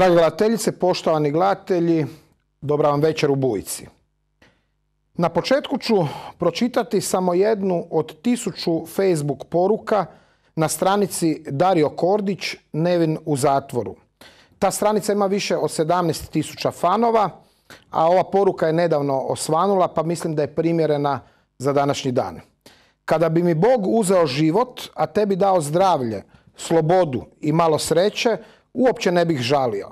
Dragi gledateljice, poštovani gledatelji, dobra vam večer u Bujici. Na početku ću pročitati samo jednu od tisuću Facebook poruka na stranici Dario Kordić, Nevin u zatvoru. Ta stranica ima više od 17.000 fanova, a ova poruka je nedavno osvanula, pa mislim da je primjerena za današnji dan. Kada bi mi Bog uzeo život, a tebi dao zdravlje, slobodu i malo sreće, uopće ne bih žalio.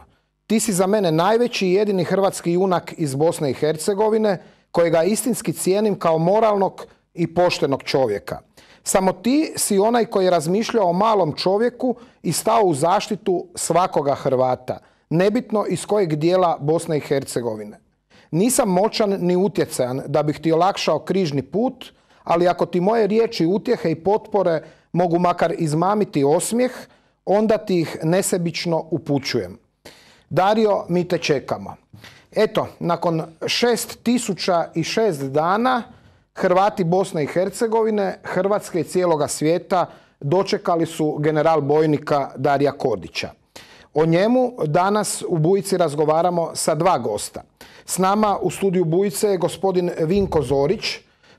Ti si za mene najveći i jedini hrvatski junak iz Bosne i Hercegovine, kojega istinski cijenim kao moralnog i poštenog čovjeka. Samo ti si onaj koji je razmišljao o malom čovjeku i stao u zaštitu svakoga Hrvata, nebitno iz kojeg dijela Bosne i Hercegovine. Nisam moćan ni utjecajan da bih ti olakšao križni put, ali ako ti moje riječi, utjehe i potpore mogu makar izmamiti osmijeh, onda ti ih nesebično upućujem. Dario, mi te čekamo. Eto, nakon 6006 dana Hrvati Bosne i Hercegovine, Hrvatske i cijeloga svijeta dočekali su general bojnika Darija Kordića. O njemu danas u Bujici razgovaramo sa dva gosta. S nama u studiju Bujice je gospodin Vinko Zorić,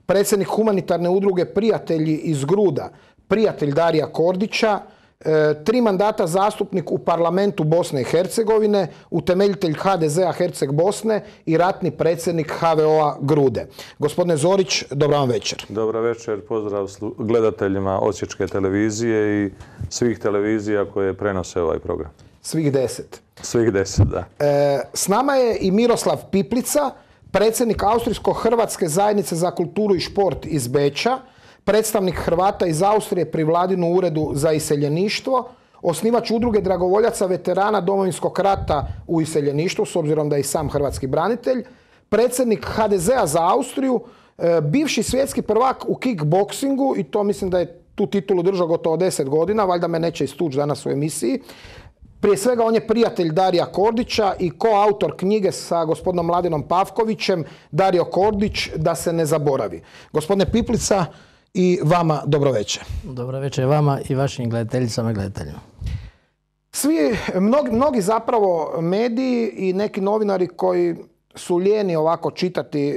predsjednik humanitarne udruge Prijatelji iz Gruda, prijatelj Darija Kordića, E, tri mandata zastupnik u parlamentu Bosne i Hercegovine, utemeljitelj HDZ-a Herceg Bosne i ratni predsjednik HVO-a Grude. Gospodine Zorić, dobro vam večer. Dobro večer, pozdrav gledateljima Osječke televizije i svih televizija koje prenose ovaj program. Svih deset. Svih deset, da. E, s nama je i Miroslav Piplica, predsjednik Austrijsko-Hrvatske zajednice za kulturu i šport iz Beča predstavnik Hrvata iz Austrije pri vladinu uredu za iseljeništvo, osnivač udruge dragovoljaca veterana Domovinskog rata u iseljeništvu, s obzirom da je i sam hrvatski branitelj, predsjednik HDZ-a za Austriju, e, bivši svjetski prvak u kickboksingu i to mislim da je tu titulu držao gotovo 10 godina, valjda me neće istući danas u emisiji. Prije svega on je prijatelj Darija Kordića i koautor knjige sa gospodinom Mladinom Pavkovićem, Dario Kordić, da se ne zaboravi. Gospodine Piplica, i vama dobro večer. Dobro vama i vašim gledateljicama i gledateljima. Svi, mnogi, mnogi zapravo mediji i neki novinari koji su lijeni ovako čitati e,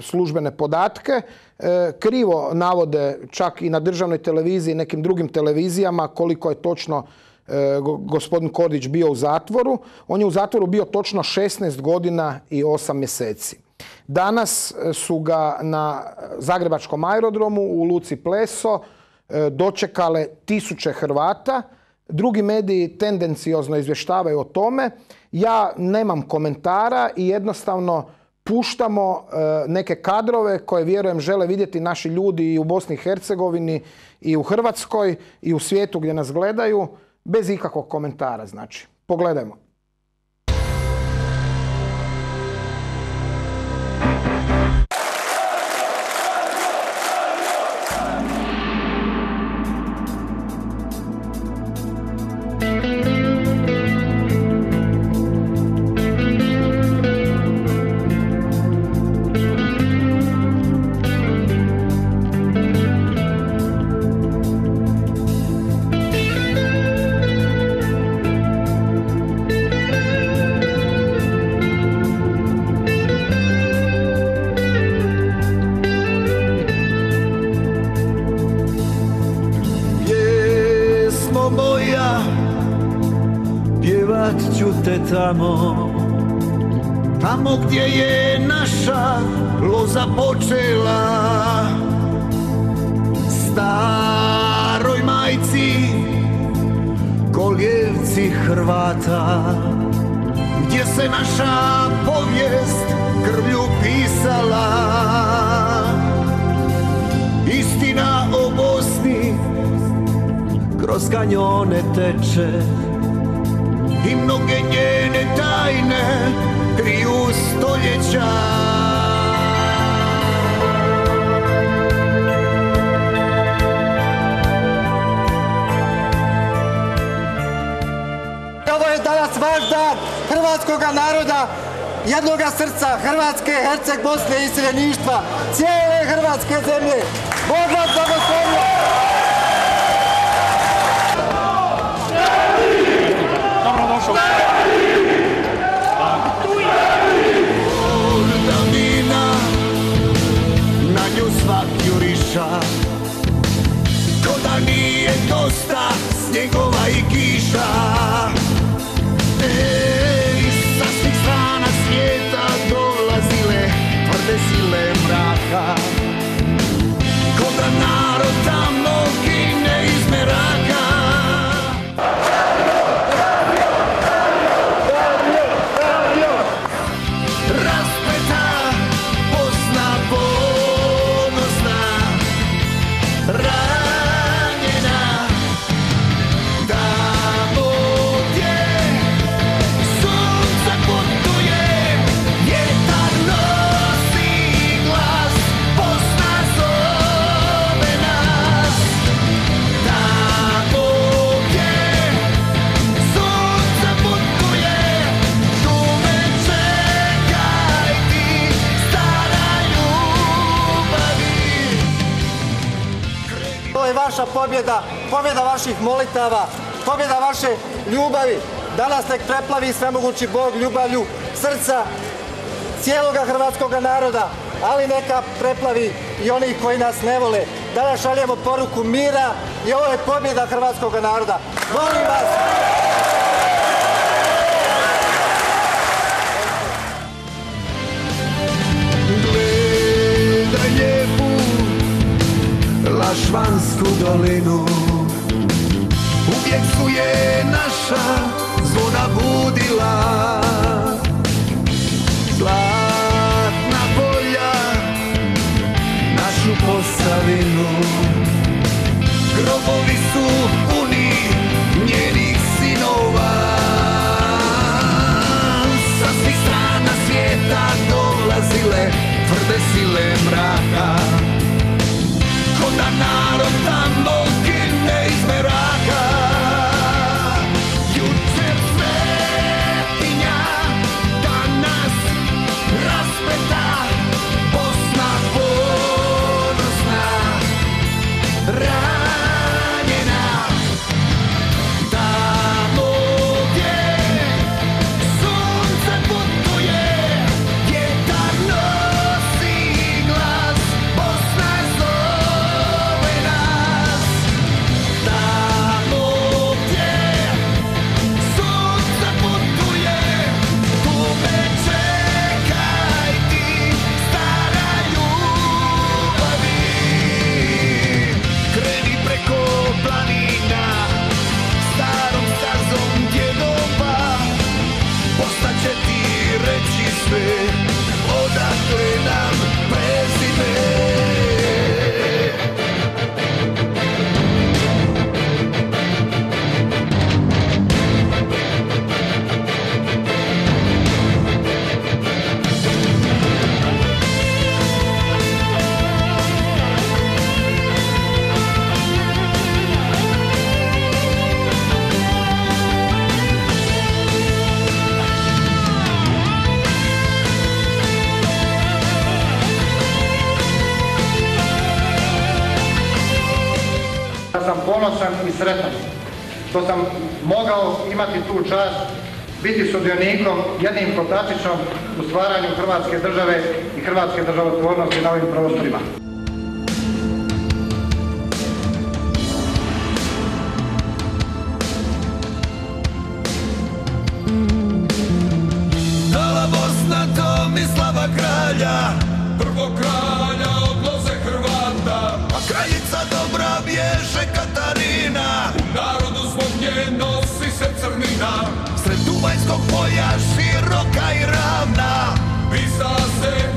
službene podatke, e, krivo navode čak i na državnoj televiziji i nekim drugim televizijama koliko je točno e, gospodin Kordić bio u zatvoru. On je u zatvoru bio točno 16 godina i 8 mjeseci. Danas e, su ga na Zagrebačkom aerodromu u Luci Pleso e, dočekale tisuće Hrvata. Drugi mediji tendenciozno izvještavaju o tome. Ja nemam komentara i jednostavno puštamo e, neke kadrove koje vjerujem žele vidjeti naši ljudi i u Bosni i Hercegovini i u Hrvatskoj i u svijetu gdje nas gledaju bez ikakvog komentara znači. Pogledajmo. dosta snjegova i kiša e pobjeda, pobjeda vaših molitava, pobjeda vaše ljubavi. Danas nek preplavi svemogući Bog ljubavlju srca cijeloga hrvatskog naroda, ali neka preplavi i oni koji nas ne vole. Danas šaljemo poruku mira i ovo je pobjeda hrvatskog naroda. Molim vas! Lašvansku dolinu Uvijek su je naša zvona budila Zlatna polja Našu posavinu Grobovi su puni njenih sinova Sa svih strana svijeta dolazile Tvrde sile mraka I'm not a thug. sam mogao imati tu čast biti sudionikom jednim kotačićom u stvaranju Hrvatske države i Hrvatske državotvornosti na ovim prostorima. Bosna kralja, prvog široka i ravna Pisa se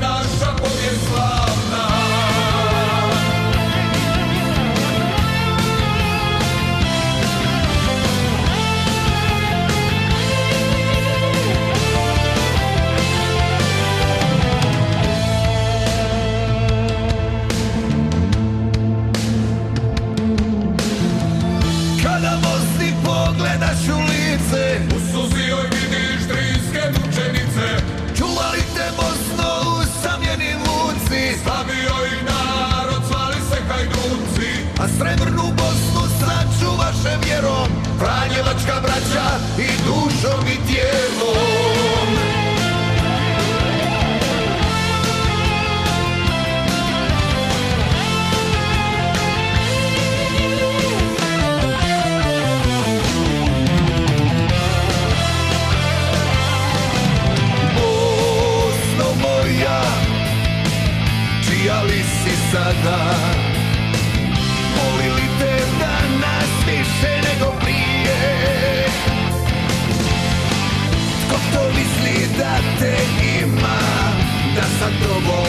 ball.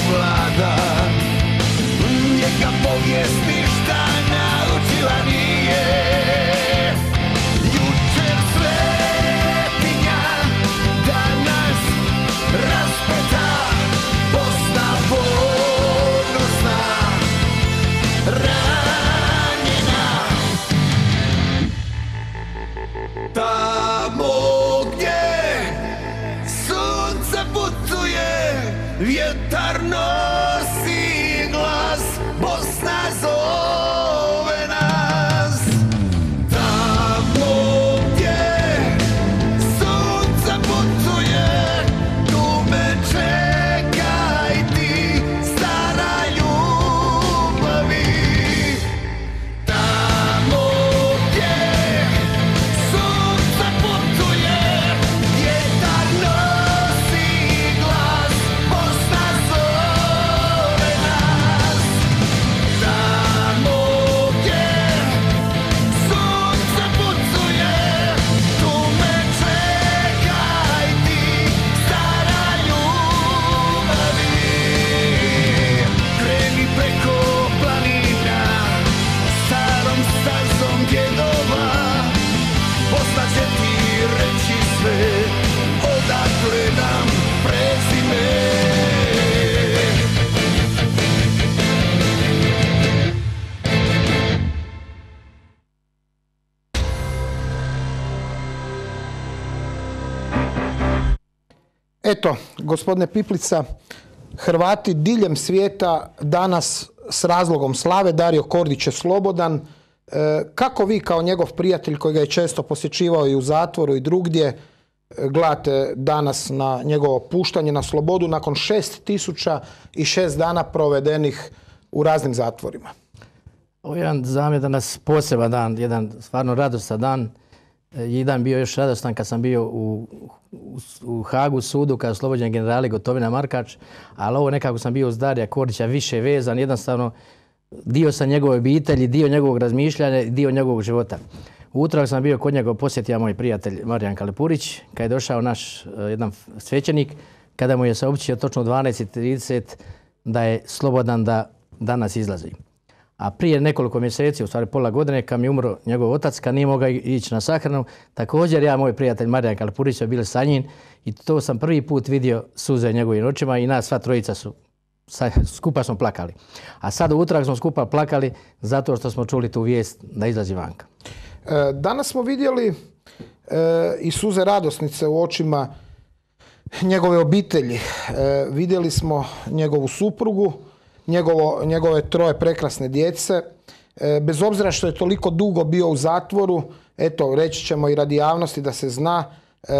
¡Lientarnos! Eto, gospodine Piplica, Hrvati diljem svijeta danas s razlogom slave, Dario Kordić je slobodan. E, kako vi kao njegov prijatelj koji ga je često posjećivao i u zatvoru i drugdje, e, gledate danas na njegovo puštanje na slobodu nakon šest tisuća i šest dana provedenih u raznim zatvorima? Ovo je jedan za danas poseban dan, jedan stvarno radostan dan. E, jedan bio još radostan kad sam bio u u Hagu sudu kao je oslobođen generali Gotovina Markač, ali ovo nekako sam bio uz Darija Kordića više vezan, jednostavno dio sam njegove obitelji, dio njegovog razmišljanja, dio njegovog života. Utrag sam bio kod njega, posjetio moj prijatelj Marijan Kalepurić, kad je došao naš eh, jedan svećenik, kada mu je saopćio točno u 12.30 da je slobodan da danas izlazi a prije nekoliko mjeseci, u stvari pola godine, kad mi umro njegov otac, kad nije mogao ići na sahranu, također ja, moj prijatelj Marijan Kalpurić, je bili sa njim i to sam prvi put vidio suze njegovim očima i nas sva trojica su skupa smo plakali. A sad u smo skupa plakali zato što smo čuli tu vijest da izlazi vanka. E, danas smo vidjeli e, i suze radosnice u očima njegove obitelji. E, vidjeli smo njegovu suprugu, njegovo, njegove troje prekrasne djece. E, bez obzira što je toliko dugo bio u zatvoru, eto, reći ćemo i radi javnosti da se zna, e,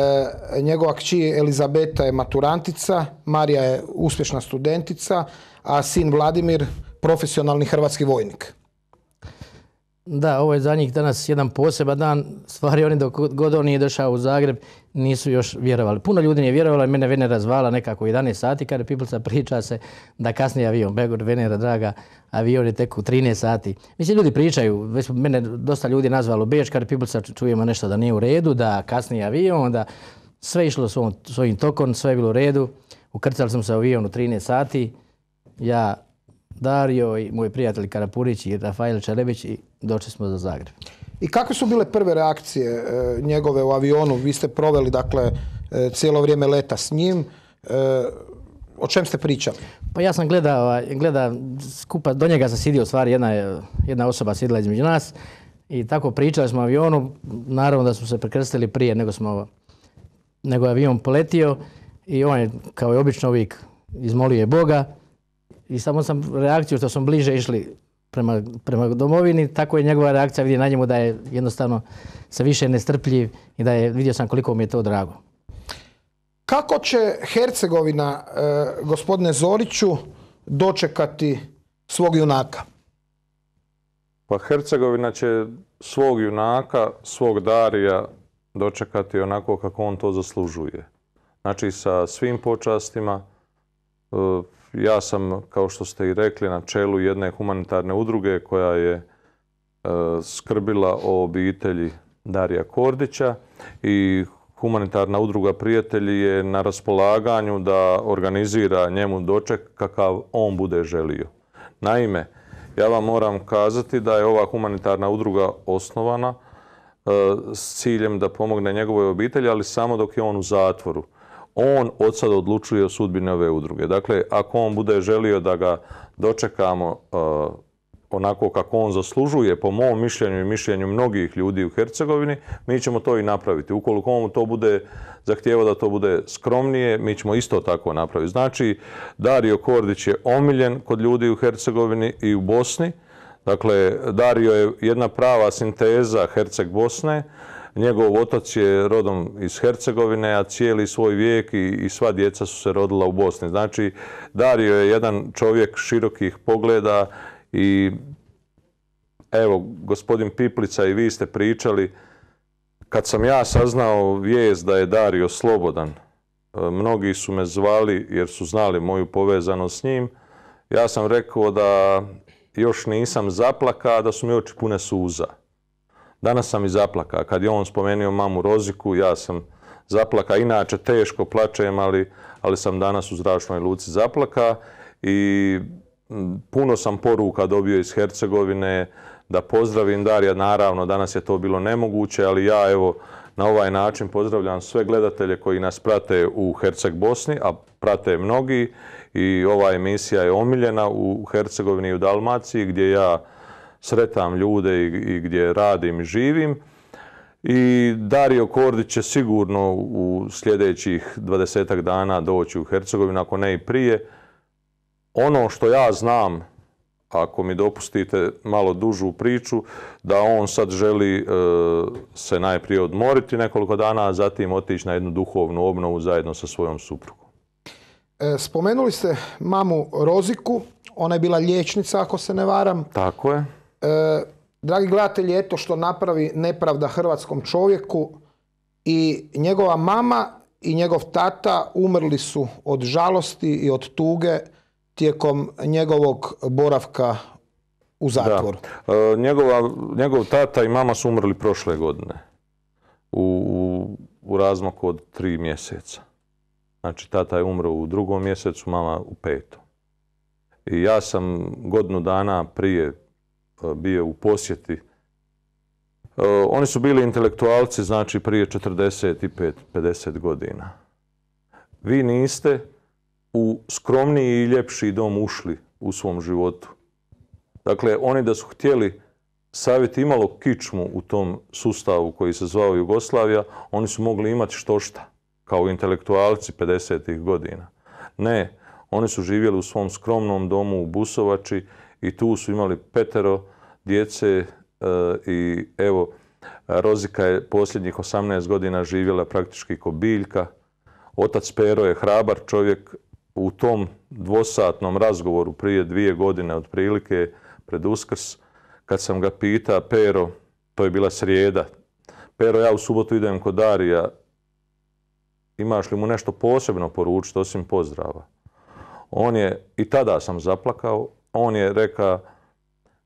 njegova kći Elizabeta je maturantica, Marija je uspješna studentica, a sin Vladimir profesionalni hrvatski vojnik. Da, ovo je za njih danas jedan poseban dan. Stvari oni dok god on nije došao u Zagreb nisu još vjerovali. Puno ljudi nije vjerovalo i mene Venera zvala nekako u 11 sati kada Piplica priča se da kasnije avion. Begor Venera, draga, avion je tek u 13 sati. Mislim, ljudi pričaju, već mene dosta ljudi nazvalo Beč kada Piplica čujemo nešto da nije u redu, da kasnije avion, da sve išlo svojim tokom, sve je bilo u redu. Ukrcali sam se u avion u 13 sati. Ja Dario i moj prijatelj Karapurić i Rafael Čelević i došli smo za Zagreb. I kakve su bile prve reakcije e, njegove u avionu? Vi ste proveli dakle e, cijelo vrijeme leta s njim. E, o čem ste pričali? Pa ja sam gledao, gleda, skupa, do njega sam sidio stvari, jedna, jedna osoba sidila između nas i tako pričali smo o avionu. Naravno da smo se prekrstili prije nego smo nego je avion poletio i on je kao i obično uvijek izmolio je Boga i samo sam reakciju što smo bliže išli prema, domovini, tako je njegova reakcija vidi na njemu da je jednostavno se više nestrpljiv i da je vidio sam koliko mi je to drago. Kako će Hercegovina, e, gospodine Zoriću, dočekati svog junaka? Pa Hercegovina će svog junaka, svog Darija dočekati onako kako on to zaslužuje. Znači sa svim počastima, e, ja sam, kao što ste i rekli, na čelu jedne humanitarne udruge koja je e, skrbila o obitelji Darija Kordića i humanitarna udruga Prijatelji je na raspolaganju da organizira njemu doček kakav on bude želio. Naime, ja vam moram kazati da je ova humanitarna udruga osnovana e, s ciljem da pomogne njegovoj obitelji, ali samo dok je on u zatvoru on od sada odlučuje o sudbini ove udruge. Dakle, ako on bude želio da ga dočekamo uh, onako kako on zaslužuje, po mom mišljenju i mišljenju mnogih ljudi u Hercegovini, mi ćemo to i napraviti. Ukoliko on to bude zahtijevao da to bude skromnije, mi ćemo isto tako napraviti. Znači, Dario Kordić je omiljen kod ljudi u Hercegovini i u Bosni. Dakle, Dario je jedna prava sinteza Herceg Bosne. Njegov otac je rodom iz Hercegovine, a cijeli svoj vijek i, sva djeca su se rodila u Bosni. Znači, Dario je jedan čovjek širokih pogleda i evo, gospodin Piplica i vi ste pričali, kad sam ja saznao vijest da je Dario slobodan, e, mnogi su me zvali jer su znali moju povezanost s njim, ja sam rekao da još nisam zaplaka, da su mi oči pune suza. Danas sam i zaplaka. Kad je on spomenuo mamu Roziku, ja sam zaplaka. Inače, teško plačem, ali, ali sam danas u zračnoj luci zaplaka i puno sam poruka dobio iz Hercegovine da pozdravim Darija. Naravno, danas je to bilo nemoguće, ali ja evo na ovaj način pozdravljam sve gledatelje koji nas prate u Herceg Bosni, a prate mnogi i ova emisija je omiljena u Hercegovini i u Dalmaciji gdje ja sretam ljude i, gdje radim i živim. I Dario Kordić će sigurno u sljedećih dvadesetak dana doći u Hercegovinu, ako ne i prije. Ono što ja znam, ako mi dopustite malo dužu priču, da on sad želi e, se najprije odmoriti nekoliko dana, a zatim otići na jednu duhovnu obnovu zajedno sa svojom suprugom. E, spomenuli ste mamu Roziku, ona je bila liječnica ako se ne varam. Tako je. E, dragi gledatelji, eto što napravi nepravda hrvatskom čovjeku i njegova mama i njegov tata umrli su od žalosti i od tuge tijekom njegovog boravka u zatvoru. E, njegova, njegov tata i mama su umrli prošle godine u, u, razmaku od tri mjeseca. Znači, tata je umro u drugom mjesecu, mama u petom. I ja sam godinu dana prije E, bio u posjeti. E, oni su bili intelektualci, znači prije 45-50 godina. Vi niste u skromniji i ljepši dom ušli u svom životu. Dakle, oni da su htjeli saviti imalo kičmu u tom sustavu koji se zvao Jugoslavija, oni su mogli imati što šta, kao intelektualci 50-ih godina. Ne, oni su živjeli u svom skromnom domu u Busovači i tu su imali petero djece e, i evo, Rozika je posljednjih 18 godina živjela praktički ko biljka. Otac Pero je hrabar čovjek u tom dvosatnom razgovoru prije dvije godine otprilike pred Uskrs, kad sam ga pita Pero, to je bila srijeda, Pero ja u subotu idem kod Darija, imaš li mu nešto posebno poručiti osim pozdrava? On je, i tada sam zaplakao, on je rekao,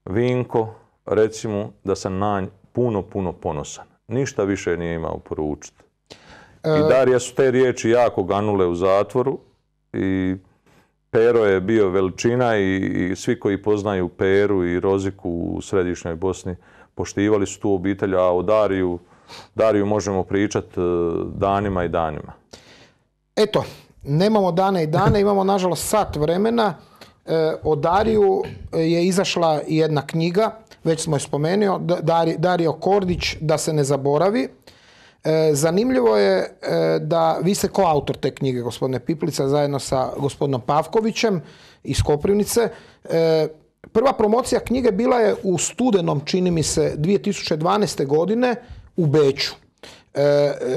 Vinko, recimo da sam na puno, puno ponosan. Ništa više nije imao poručiti. I e, Darija su te riječi jako ganule u zatvoru i Pero je bio veličina i, svi koji poznaju Peru i Roziku u središnjoj Bosni poštivali su tu obitelj, a o Dariju, Dariju možemo pričati e, danima i danima. Eto, nemamo dane i dane, imamo nažalost sat vremena. E, o Dariju e, je izašla jedna knjiga, već smo je spomenuo, Dario Kordić, Da se ne zaboravi. E, zanimljivo je da vi ste ko autor te knjige, gospodine Piplica, zajedno sa gospodinom Pavkovićem iz Koprivnice. Prva promocija knjige bila je u studenom, čini mi se, 2012. godine u Beću.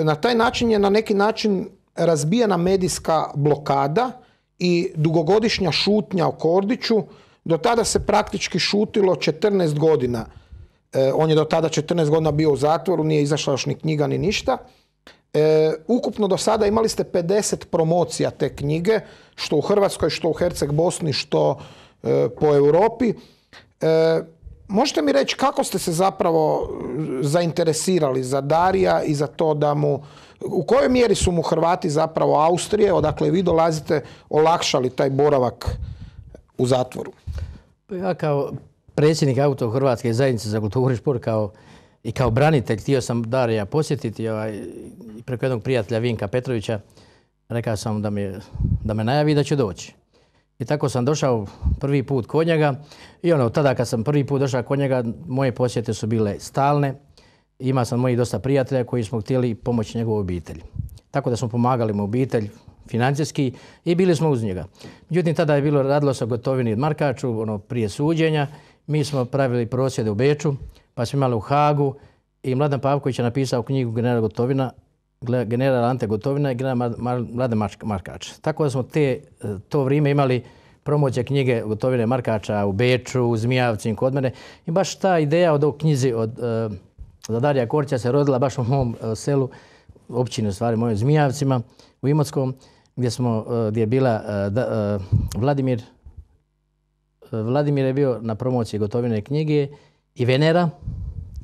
Na taj način je na neki način razbijena medijska blokada i dugogodišnja šutnja o Kordiću. Do tada se praktički šutilo 14 godina. E, on je do tada 14 godina bio u zatvoru, nije izašla još ni knjiga ni ništa. E, ukupno do sada imali ste 50 promocija te knjige, što u Hrvatskoj, što u Herceg Bosni, što e, po Europi. Možete mi reći kako ste se zapravo zainteresirali za Darija i za to da mu u kojoj mjeri su mu Hrvati zapravo Austrije, odakle vi dolazite, olakšali taj boravak u zatvoru? Pa ja kao predsjednik auto Hrvatske zajednice za kulturu i šport kao i kao branitelj htio sam Darija posjetiti ovaj, preko jednog prijatelja Vinka Petrovića. Rekao sam da me, da me najavi da će doći. I tako sam došao prvi put kod njega i ono, tada kad sam prvi put došao kod njega, moje posjete su bile stalne ima sam mojih dosta prijatelja koji smo htjeli pomoći njegovu obitelj. Tako da smo pomagali mu obitelj financijski i bili smo uz njega. Međutim, tada je bilo radilo se o gotovini Markaču, ono, prije suđenja. Mi smo pravili prosjede u Beču, pa smo imali u Hagu i Mladen Pavković je napisao knjigu General Gotovina, general Ante Gotovina i general Mladen Markač. Tako da smo te, e, to vrijeme imali promoće knjige Gotovine Markača u Beču, u i kod mene. I baš ta ideja od ovog knjizi od e, da Darija Korća se rodila baš u mom e, selu, općini u stvari, mojim Zmijavcima u Imotskom, gdje, smo, e, gdje je bila e, Vladimir, Vladimir je bio na promociji gotovine knjige i Venera,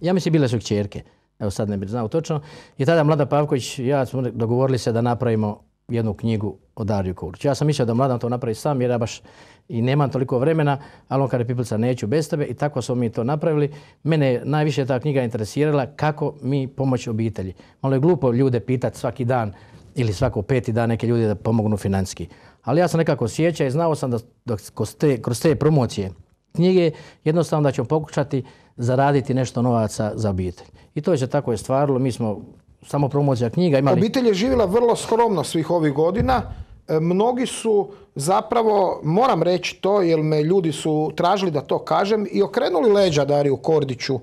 ja mislim bile su kćerke, evo sad ne bih znao točno, i tada Mlada Pavković i ja smo dogovorili se da napravimo jednu knjigu o Dariju Ja sam mislio da mladan to napravi sam jer ja baš i nemam toliko vremena, ali on je neću bez tebe i tako smo mi to napravili. Mene je najviše ta knjiga interesirala kako mi pomoći obitelji. Malo je glupo ljude pitati svaki dan ili svako peti dan neke ljude da pomognu financijski. Ali ja sam nekako sjeća i znao sam da, kroz, te, promocije knjige jednostavno da ćemo pokušati zaraditi nešto novaca za obitelj. I to je se tako je stvarilo. Mi smo samo promocija knjiga. Imali... Obitelj je živjela vrlo skromno svih ovih godina. E, mnogi su zapravo, moram reći to, jer me ljudi su tražili da to kažem, i okrenuli leđa Dariju Kordiću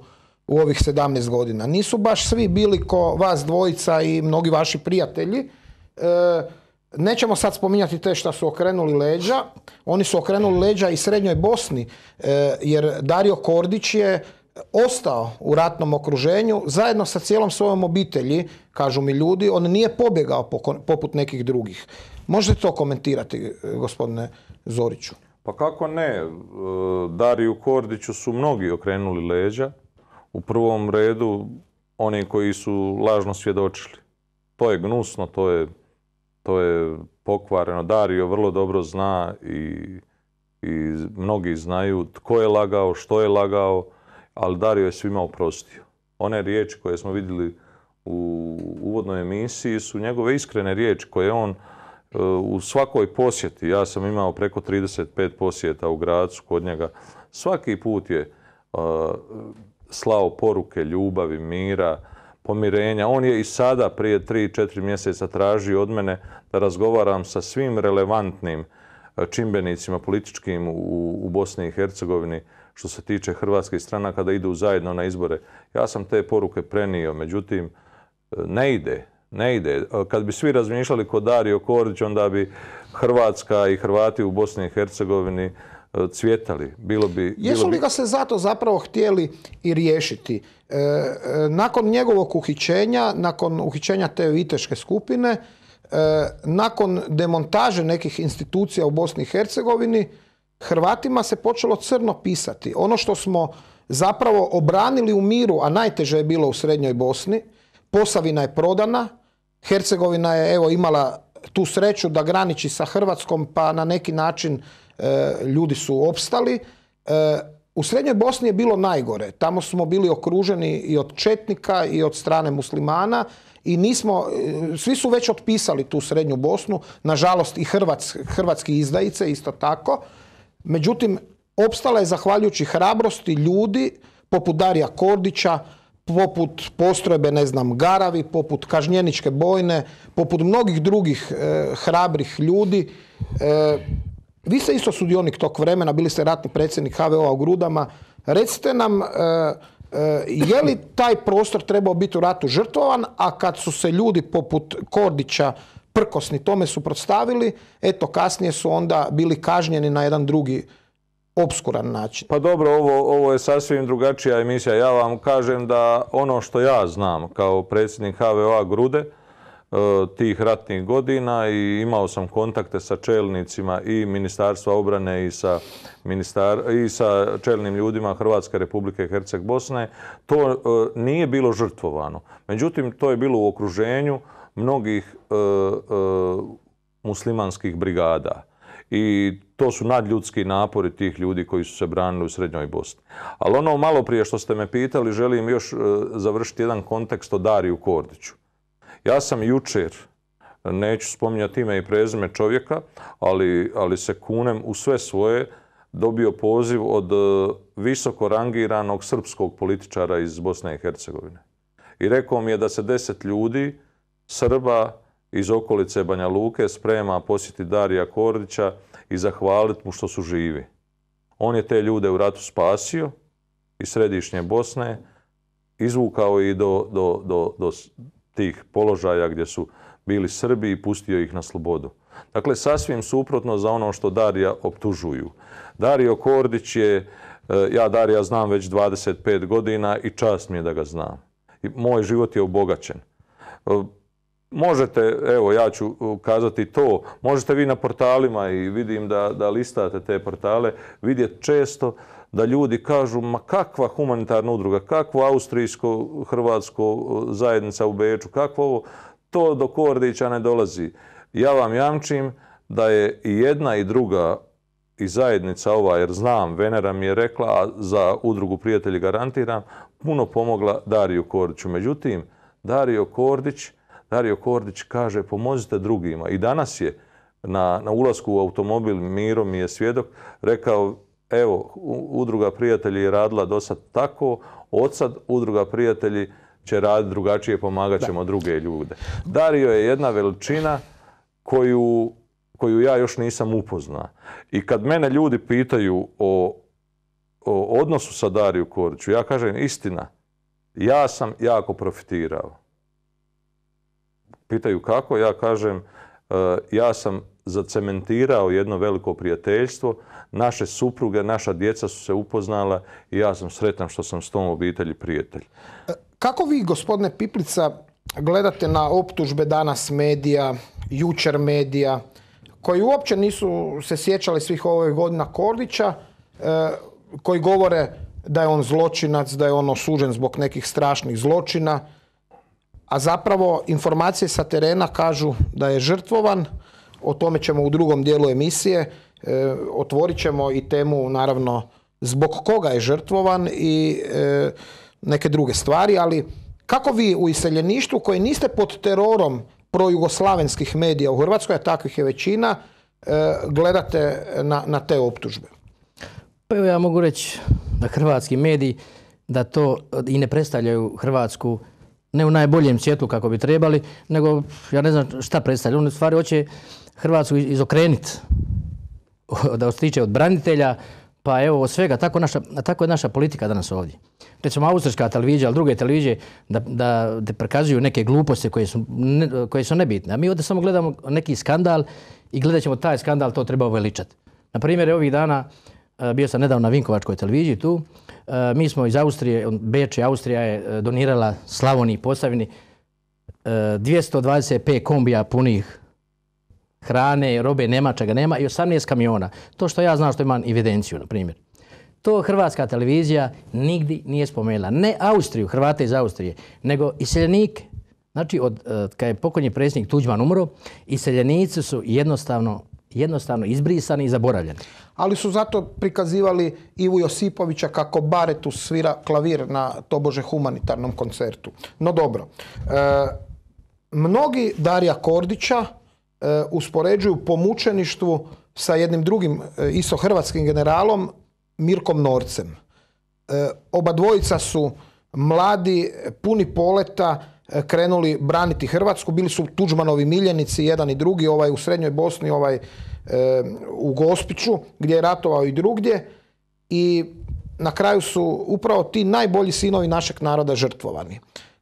u ovih 17 godina. Nisu baš svi bili ko vas dvojica i mnogi vaši prijatelji. E, nećemo sad spominjati te što su okrenuli leđa. Oni su okrenuli leđa i Srednjoj Bosni, e, jer Dario Kordić je ostao u ratnom okruženju zajedno sa cijelom svojom obitelji, kažu mi ljudi, on nije pobjegao poput nekih drugih. Možete to komentirati, e, gospodine Zoriću? Pa kako ne, e, Dariju Kordiću su mnogi okrenuli leđa. U prvom redu oni koji su lažno svjedočili. To je gnusno, to je, to je pokvareno. Dario vrlo dobro zna i, i mnogi znaju tko je lagao, što je lagao ali Dario je svima oprostio. One riječi koje smo vidjeli u uvodnoj emisiji su njegove iskrene riječi koje on e, u svakoj posjeti, ja sam imao preko 35 posjeta u Gracu kod njega, svaki put je e, slao poruke ljubavi, mira, pomirenja. On je i sada prije 3-4 mjeseca tražio od mene da razgovaram sa svim relevantnim e, čimbenicima političkim u, u Bosni i Hercegovini što se tiče hrvatskih strana, kada idu zajedno na izbore. Ja sam te poruke prenio, međutim, e, ne ide. Ne ide. E, kad bi svi razmišljali kod Dario Korić, onda bi Hrvatska i Hrvati u Bosni i Hercegovini e, cvjetali. Bilo bi, Jesu li ga se zato zapravo htjeli i riješiti? nakon njegovog uhićenja, nakon uhićenja te viteške skupine, nakon demontaže nekih institucija u Bosni i Hercegovini, Hrvatima se počelo crno pisati. Ono što smo zapravo obranili u miru, a najteže je bilo u Srednjoj Bosni, Posavina je prodana, Hercegovina je evo imala tu sreću da graniči sa Hrvatskom pa na neki način e, ljudi su opstali. E, u Srednjoj Bosni je bilo najgore. Tamo smo bili okruženi i od Četnika i od strane muslimana i nismo, e, svi su već otpisali tu Srednju Bosnu, nažalost i hrvatski izdajice isto tako. Međutim, opstala je zahvaljujući hrabrosti ljudi poput Darija Kordića, poput postrojbe, ne znam, Garavi, poput Kažnjeničke bojne, poput mnogih drugih e, hrabrih ljudi. E, vi ste isto sudionik tog vremena, bili ste ratni predsjednik HVO-a u Grudama. Recite nam, e, je li taj prostor trebao biti u ratu žrtvovan, a kad su se ljudi poput Kordića prkosni tome suprotstavili, eto kasnije su onda bili kažnjeni na jedan drugi obskuran način. Pa dobro, ovo, ovo je sasvim drugačija emisija. Ja vam kažem da ono što ja znam kao predsjednik HVO Grude, e, tih ratnih godina i imao sam kontakte sa čelnicima i Ministarstva obrane i sa, ministar, i sa čelnim ljudima Hrvatske republike Herceg Bosne. To e, nije bilo žrtvovano. Međutim, to je bilo u okruženju mnogih e, e, muslimanskih brigada. I to su nadljudski napori tih ljudi koji su se branili u Srednjoj Bosni. Ali ono malo prije što ste me pitali, želim još e, završiti jedan kontekst o Dariju Kordiću. Ja sam jučer, neću spominjati ime i prezime čovjeka, ali, ali se kunem u sve svoje, dobio poziv od visoko rangiranog srpskog političara iz Bosne i Hercegovine. I rekao mi je da se deset ljudi Srba iz okolice Banja Luke sprema posjeti Darija Kordića i zahvaliti mu što su živi. On je te ljude u ratu spasio iz središnje Bosne, izvukao i do, do, do, do tih položaja gdje su bili Srbi i pustio ih na slobodu. Dakle, sasvim suprotno za ono što Darija optužuju. Dario Kordić je, e, ja Darija znam već 25 godina i čast mi je da ga znam. Moj život je obogaćen. Možete, evo ja ću uh, kazati to, možete vi na portalima i vidim da, da listate te portale, vidjeti često da ljudi kažu ma kakva humanitarna udruga, kakvo austrijsko-hrvatsko uh, zajednica u Beču, kakvo ovo, to do Kordića ne dolazi. Ja vam jamčim da je i jedna i druga i zajednica ova, jer znam, Venera mi je rekla, a za udrugu Prijatelji garantiram, puno pomogla Dariju Kordiću. Međutim, Dario Kordić Dario Kordić kaže pomozite drugima. I danas je na, na ulasku u automobil, Miro mi je svjedok, rekao evo, udruga prijatelji je radila do sad tako, od sad udruga prijatelji će raditi drugačije, pomagat ćemo druge ljude. Dario je jedna veličina koju, koju ja još nisam upozna. I kad mene ljudi pitaju o, o odnosu sa Dariju Kordiću, ja kažem istina, ja sam jako profitirao. Pitaju kako, ja kažem, e, ja sam zacementirao jedno veliko prijateljstvo, naše supruge, naša djeca su se upoznala i ja sam sretan što sam s tom obitelji prijatelj. E, kako vi, gospodine Piplica, gledate na optužbe danas medija, jučer medija, koji uopće nisu se sjećali svih ovih godina Kordića, e, koji govore da je on zločinac, da je on osuđen zbog nekih strašnih zločina, a zapravo informacije sa terena kažu da je žrtvovan, o tome ćemo u drugom dijelu emisije, e, otvorit ćemo i temu naravno zbog koga je žrtvovan i e, neke druge stvari, ali kako vi u iseljeništvu koji niste pod terorom projugoslavenskih medija u Hrvatskoj, a takvih je većina, e, gledate na, na te optužbe? Pa evo ja mogu reći da hrvatski mediji da to i ne predstavljaju Hrvatsku ne u najboljem svijetu kako bi trebali, nego ja ne znam šta predstavlja. oni u stvari hoće Hrvatsku izokreniti, da ostiče od branitelja, pa evo od svega. Tako, naša, tako je naša politika danas ovdje. Recimo austrijska televizija, ali druge televizije da, da neke gluposti koje su, koje su nebitne. A mi ovdje samo gledamo neki skandal i gledat ćemo taj skandal, to treba uveličati. Na primjer, ovih dana E, bio sam nedavno na Vinkovačkoj televiziji tu, e, mi smo iz Austrije, Beč Austrija je e, donirala Slavoni i Posavini 225 kombija punih hrane, robe, nema čega nema i 18 kamiona. To što ja znam što imam evidenciju, na primjer. To hrvatska televizija nigdi nije spomenula. Ne Austriju, Hrvate iz Austrije, nego iseljenike. Znači, od, kad je pokojni predsjednik Tuđman umro, iseljenici su jednostavno jednostavno izbrisani i zaboravljeni. Ali su zato prikazivali Ivu Josipovića kako Baretu svira klavir na tobože humanitarnom koncertu. No dobro, e, mnogi Darija Kordića e, uspoređuju po mučeništvu sa jednim drugim e, isto hrvatskim generalom Mirkom Norcem. E, oba dvojica su mladi, puni poleta, E, krenuli braniti Hrvatsku, bili su Tuđmanovi miljenici, jedan i drugi, ovaj u Srednjoj Bosni, ovaj e, u Gospiću, gdje je ratovao i drugdje. I na kraju su upravo ti najbolji sinovi našeg naroda žrtvovani.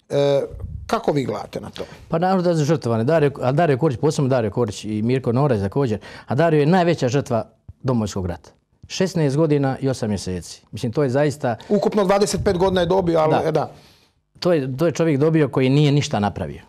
E, kako vi gledate na to? Pa naravno da su žrtvovani. Dario, a Dario Korić, posebno Dario Korić i Mirko Noraj također. A Dario je najveća žrtva domovinskog rata. 16 godina i 8 mjeseci. Mislim, to je zaista... Ukupno 25 godina je dobio, ali da to je, čovjek dobio koji nije ništa napravio.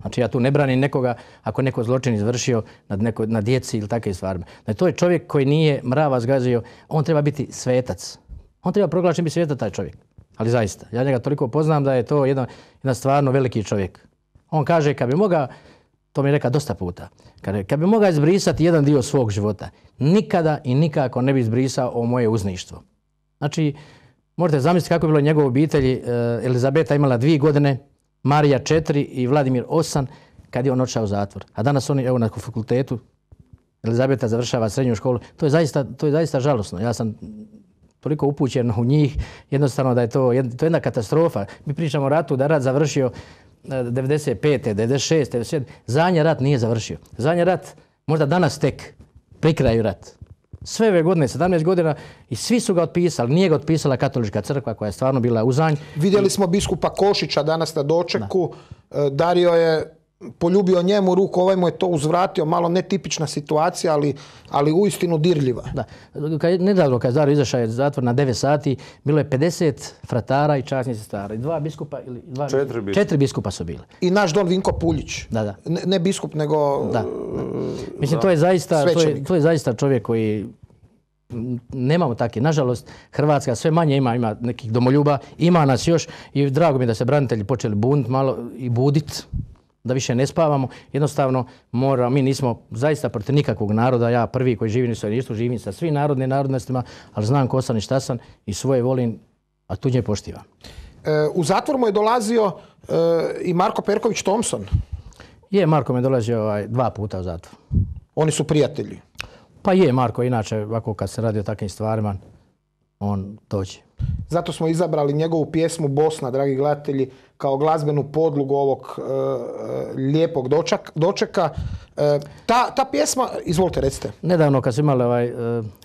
Znači ja tu ne branim nekoga ako neko zločin izvršio nad na djeci ili takve stvari. Znači, to je čovjek koji nije mrava zgazio, on treba biti svetac. On treba proglašen biti svetac taj čovjek. Ali zaista, ja njega toliko poznam da je to jedan, stvarno veliki čovjek. On kaže kad bi mogao, to mi je rekao dosta puta, kad, kad bi mogao izbrisati jedan dio svog života, nikada i nikako ne bi izbrisao ovo moje uzništvo. Znači, Možete zamisliti kako je bilo njegovoj obitelji. E, Elizabeta imala dvije godine, Marija četiri i Vladimir osam kad je on otišao u zatvor. A danas oni, evo, na fakultetu, Elizabeta završava srednju školu. To je zaista, to zaista žalosno. Ja sam toliko upućen u njih, jednostavno da je to, to jedna katastrofa. Mi pričamo o ratu, da je rat završio 95. 96. 97. Zadnji rat nije završio. Zadnji rat, možda danas tek, pri kraju rat sve ove godine, 17 godina, i svi su ga otpisali. Nije ga otpisala katolička crkva koja je stvarno bila uzanj. Vidjeli smo biskupa Košića danas na dočeku. E, Dario je poljubio njemu ruku, ovaj mu je to uzvratio, malo netipična situacija, ali, ali uistinu dirljiva. Da. Kad, nedavno kad izašao je zatvor na 9 sati, bilo je 50 fratara i stara. i Dva biskupa ili četiri, biskupa. su bile. I naš Don Vinko Puljić. Da, da. Ne, ne biskup, nego da. E, Mislim, to je zaista to je, to je zaista čovjek koji nemamo takve. Nažalost, Hrvatska sve manje ima, ima nekih domoljuba, ima nas još i drago mi je da se branitelji počeli bunt malo i budit da više ne spavamo. Jednostavno, mora, mi nismo zaista protiv nikakvog naroda. Ja prvi koji živim u Sovjetstvu, živim sa svim narodnim narodnostima, ali znam ko sam i šta sam i svoje volim, a tuđe poštivam. E, u zatvor mu je dolazio e, i Marko Perković Thompson. Je, Marko me dolazio ovaj, dva puta u zatvor. Oni su prijatelji? Pa je, Marko, inače, ovako kad se radi o takvim stvarima, on dođe. Zato smo izabrali njegovu pjesmu Bosna, dragi gledatelji, kao glazbenu podlugu ovog e, e, lijepog dočeka. E, ta, pjesma, izvolite, recite. Nedavno kad su imali ovaj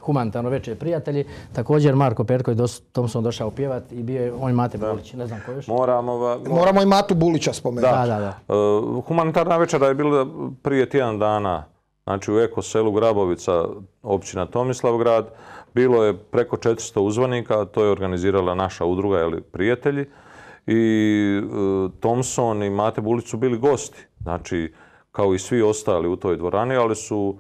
humanitarno večer prijatelji, također Marko Perković tom Tomson došao pjevat i bio je on Mate Bulić, ne znam ko još. Moramo, i Matu Bulića spomenuti. Da, da, da. humanitarna večera je bila prije tjedan dana, znači u Eko selu Grabovica, općina Tomislavgrad. Bilo je preko 400 uzvanika, to je organizirala naša udruga, ili prijatelji. I e, Thompson i Mate Bulic su bili gosti. Znači, kao i svi ostali u toj dvorani, ali su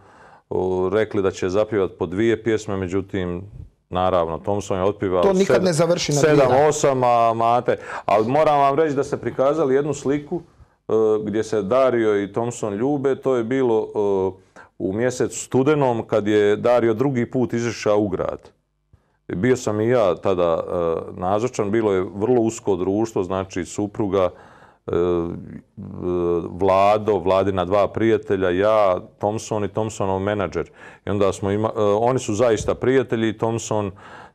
rekli da će zapivati po dvije pjesme, međutim, naravno, Thompson je otpivao... To nikad ne završi na Sedam, osam, a Mate... Ali moram vam reći da ste prikazali jednu sliku e, gdje se Dario i Thompson ljube, to je bilo e, u mjesec studenom kad je Dario drugi put izišao u grad. Bio sam i ja tada e, nazočan, bilo je vrlo usko društvo, znači supruga, e, Vlado, Vladina dva prijatelja, ja, Thompson i Thompsonov menadžer. I onda smo ima, e, oni su zaista prijatelji i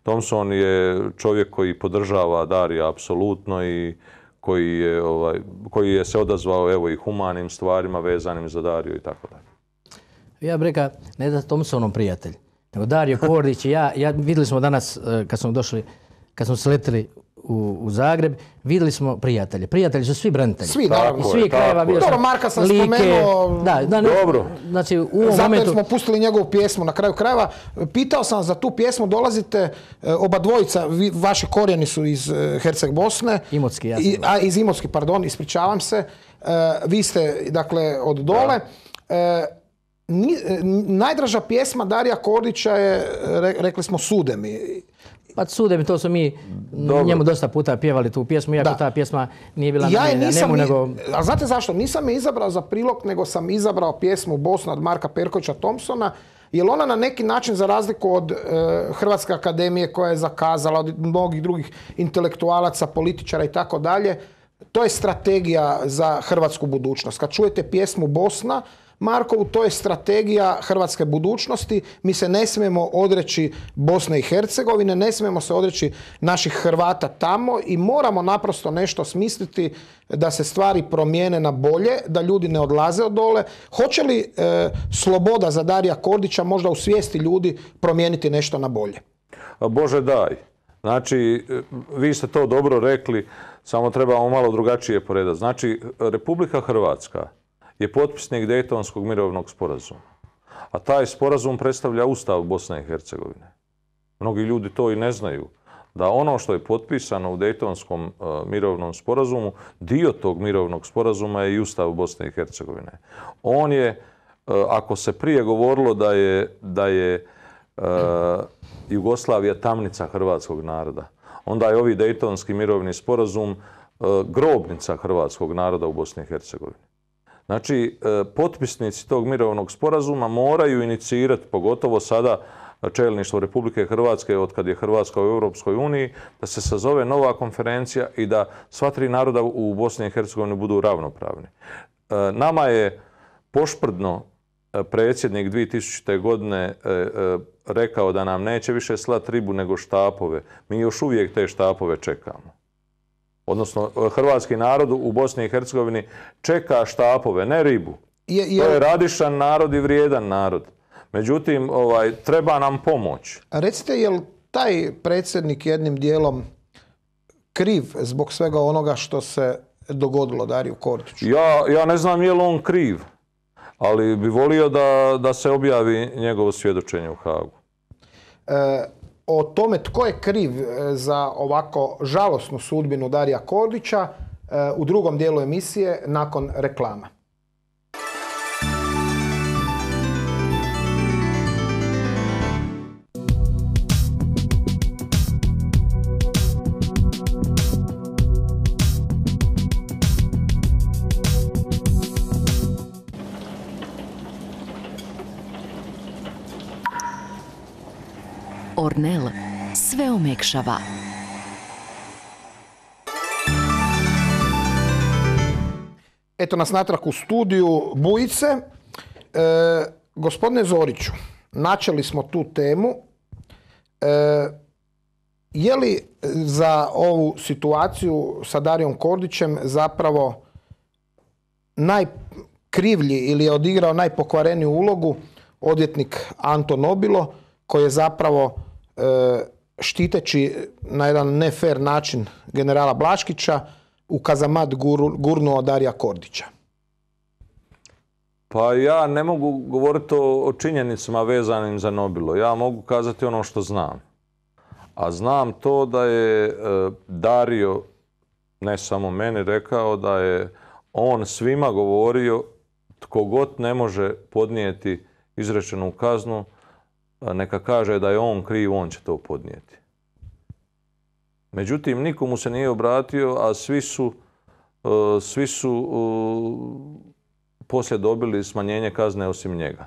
Thompson, je čovjek koji podržava Darija apsolutno i koji je, ovaj, koji je se odazvao evo i humanim stvarima vezanim za Dario i tako dalje ja bih rekao, ne da Thompsonom prijatelj, nego Dario Kordić i ja, ja, vidjeli smo danas e, kad smo došli, kad smo sletili u, Zagreb, vidjeli smo prijatelje. Prijatelji su svi branitelji. Svi, je Iz svih krajeva bio Dobro, Marka sam spomenuo. Da, da, dobro. Znači, u smo pustili njegovu pjesmu na kraju krajeva. Pitao sam za tu pjesmu, dolazite e, oba dvojica, vaše vaši korijeni su iz e, Herceg Bosne. Imotski, a, iz Imotski, pardon, ispričavam se. vi ste, dakle, od dole. E, najdraža pjesma Darija Kordića je, rekli smo, Sude mi. Pa Sude mi, to smo mi njemu dosta puta pjevali tu pjesmu, iako ta pjesma nije bila ja njemu, nego... A znate zašto? Nisam je izabrao za prilog, nego sam izabrao pjesmu Bosna od Marka Perkovića Thompsona, jer ona na neki način, za razliku od e, Hrvatske akademije koja je zakazala, od mnogih drugih intelektualaca, političara i tako dalje, to je strategija za hrvatsku budućnost. Kad čujete pjesmu Bosna, Markovu, to je strategija hrvatske budućnosti. Mi se ne smijemo odreći Bosne i Hercegovine, ne smijemo se odreći naših Hrvata tamo i moramo naprosto nešto smisliti da se stvari promijene na bolje, da ljudi ne odlaze od dole. Hoće li e, sloboda za Darija Kordića možda u svijesti ljudi promijeniti nešto na bolje? Bože daj. Znači, e, vi ste to dobro rekli, samo trebamo malo drugačije poredati. Znači, Republika Hrvatska je potpisnik Dejtonskog mirovnog sporazuma. A taj sporazum predstavlja Ustav Bosne i Hercegovine. Mnogi ljudi to i ne znaju. Da ono što je potpisano u Dejtonskom e, mirovnom sporazumu, dio tog mirovnog sporazuma je i Ustav Bosne i Hercegovine. On je, e, ako se prije govorilo da je, da je e, Jugoslavija tamnica hrvatskog naroda, onda je ovi Dejtonski mirovni sporazum grobnica hrvatskog naroda u Bosni i Hercegovini. Znači, e, potpisnici tog mirovnog sporazuma moraju inicirati, pogotovo sada e, čelništvo Republike Hrvatske, od kad je Hrvatska u Europskoj uniji, da se sazove nova konferencija i da sva tri naroda u Bosni i Hercegovini budu ravnopravni. E, nama je pošprdno predsjednik 2000. godine rekao da nam neće više slati ribu nego štapove. Mi još uvijek te štapove čekamo odnosno hrvatski narod u Bosni i Hercegovini čeka štapove, ne ribu. Je, je... To je radišan narod i vrijedan narod. Međutim, ovaj, treba nam pomoć. A recite, je li taj predsjednik jednim dijelom kriv zbog svega onoga što se dogodilo Dariju Kortiću? Ja, ja ne znam je li on kriv, ali bi volio da, da se objavi njegovo svjedočenje u Hagu. E, o tome tko je kriv e, za ovako žalosnu sudbinu Darija Kordića e, u drugom dijelu emisije nakon reklama. Cornell sve omekšava. Eto nas natrag u studiju Bujice. E, gospodine Zoriću, načeli smo tu temu. E, je li za ovu situaciju sa Darijom Kordićem zapravo najkrivlji ili je odigrao najpokvareniju ulogu odvjetnik Anto Nobilo koji je zapravo E, štiteći na jedan nefer način generala Blaškića u kazamat gurnuo Darija Kordića? Pa ja ne mogu govoriti o, činjenicama vezanim za Nobilo. Ja mogu kazati ono što znam. A znam to da je e, Dario, ne samo meni, rekao da je on svima govorio tko god ne može podnijeti izrečenu kaznu, neka kaže da je on kriv, on će to podnijeti. Međutim, nikomu se nije obratio, a svi su, e, svi su e, poslije dobili smanjenje kazne osim njega.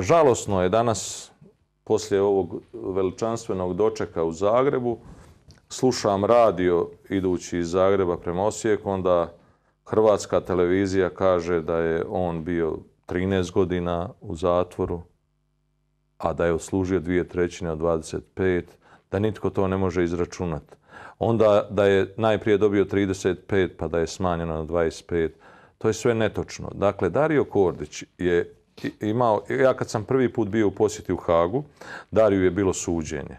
Žalosno je danas, poslije ovog veličanstvenog dočeka u Zagrebu, slušam radio idući iz Zagreba prema Osijeku, onda Hrvatska televizija kaže da je on bio 13 godina u zatvoru, a da je odslužio dvije trećine od 25, da nitko to ne može izračunati. Onda da je najprije dobio 35, pa da je smanjeno na 25. To je sve netočno. Dakle, Dario Kordić je imao, ja kad sam prvi put bio u posjeti u Hagu, Dariju je bilo suđenje.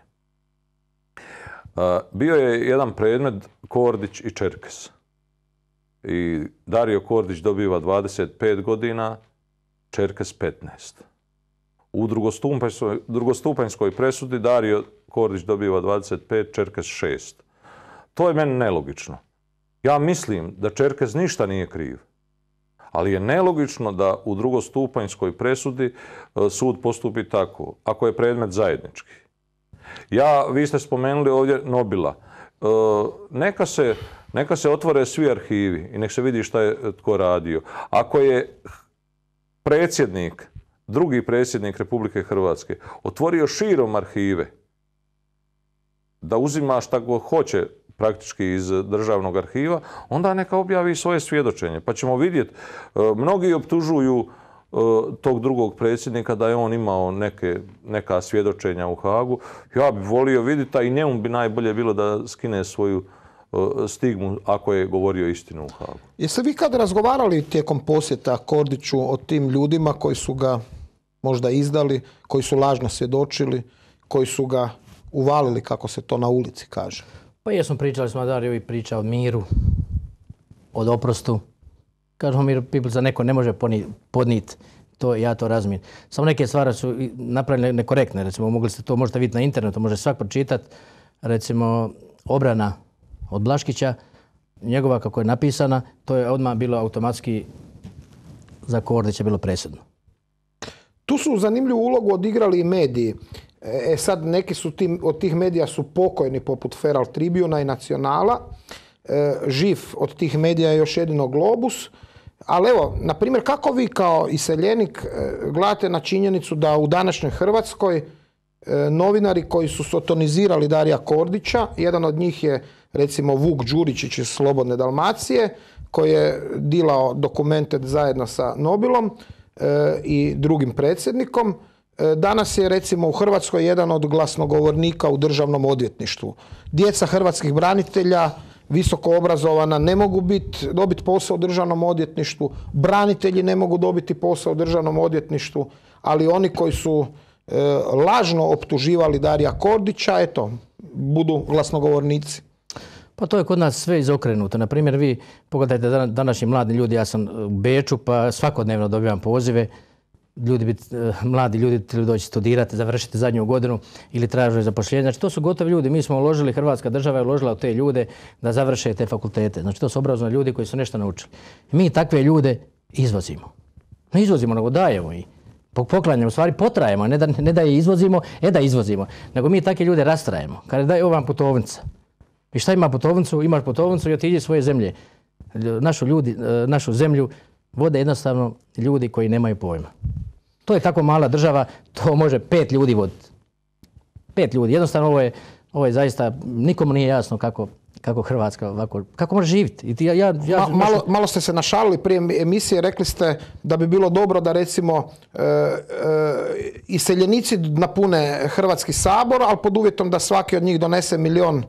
Bio je jedan predmet Kordić i Čerkes. I Dario Kordić dobiva 25 godina, Čerkes 15. U drugostupanjskoj, presudi Dario Kordić dobiva 25, Čerkez 6. To je meni nelogično. Ja mislim da Čerkez ništa nije kriv. Ali je nelogično da u drugostupanjskoj presudi e, sud postupi tako, ako je predmet zajednički. Ja, vi ste spomenuli ovdje Nobila. E, neka, se, neka se otvore svi arhivi i nek se vidi šta je tko radio. Ako je predsjednik drugi predsjednik Republike Hrvatske, otvorio širom arhive, da uzima šta god hoće praktički iz državnog arhiva, onda neka objavi svoje svjedočenje. Pa ćemo vidjeti, e, mnogi optužuju e, tog drugog predsjednika da je on imao neke, neka svjedočenja u Hagu. Ja bi volio vidjeti, a i njemu bi najbolje bilo da skine svoju e, stigmu ako je govorio istinu u Hagu. Jeste vi kad razgovarali tijekom posjeta Kordiću o tim ljudima koji su ga možda izdali, koji su lažno svjedočili, koji su ga uvalili, kako se to na ulici kaže. Pa jesmo pričali smo, Dario i priča o miru, o oprostu. Kažemo mir za neko ne može podnijeti to ja to razumijem. Samo neke stvari su napravljene nekorektne, recimo mogli ste to možete vidjeti na internetu, može svak pročitat Recimo obrana od Blaškića, njegova kako je napisana, to je odmah bilo automatski za Kordića bilo presudno. Tu su zanimljivu ulogu odigrali i mediji. E, e sad, neki su od tih medija su pokojni, poput Feral Tribuna i Nacionala. E, živ od tih medija je još jedino Globus. Ali evo, na primjer, kako vi kao iseljenik e, gledate na činjenicu da u današnjoj Hrvatskoj novinari koji su sotonizirali Darija Kordića, jedan od njih je recimo Vuk Đuričić iz Slobodne Dalmacije, koji je dilao dokumente zajedno sa Nobilom, E, i drugim predsjednikom. E, danas je recimo u Hrvatskoj jedan od glasnogovornika u državnom odvjetništvu. Djeca hrvatskih branitelja visoko obrazovana ne mogu dobiti posao u državnom odvjetništvu, branitelji ne mogu dobiti posao u državnom odvjetništvu, ali oni koji su e, lažno optuživali Darija Kordića, eto, budu glasnogovornici. Pa to je kod nas sve izokrenuto. Na primjer, vi pogledajte današnji mladi ljudi, ja sam u Beču, pa svakodnevno dobivam pozive. Ljudi bi, eh, mladi ljudi trebali doći studirati, završiti zadnju godinu ili traže zapošljenje. Znači, to su gotovi ljudi. Mi smo uložili, Hrvatska država je uložila u te ljude da završe te fakultete. Znači, to su obrazovni ljudi koji su nešto naučili. Mi takve ljude izvozimo. Ne izvozimo, nego dajemo ih poklanjamo, u stvari potrajemo, ne da, ne da je izvozimo, e da izvozimo, nego mi takve ljude rastrajemo. Kada daj ovam putovnica, i šta ima putovnicu? Imaš putovnicu i otiđi svoje zemlje. Našu, ljudi, e, našu zemlju vode jednostavno ljudi koji nemaju pojma. To je tako mala država, to može pet ljudi voditi. Pet ljudi. Jednostavno ovo je, ovo je zaista, nikomu nije jasno kako, kako Hrvatska ovako, kako može živjeti. I ja, ja, malo, malo ste se našalili prije emisije, rekli ste da bi bilo dobro da recimo e, e, iseljenici napune Hrvatski sabor, ali pod uvjetom da svaki od njih donese milion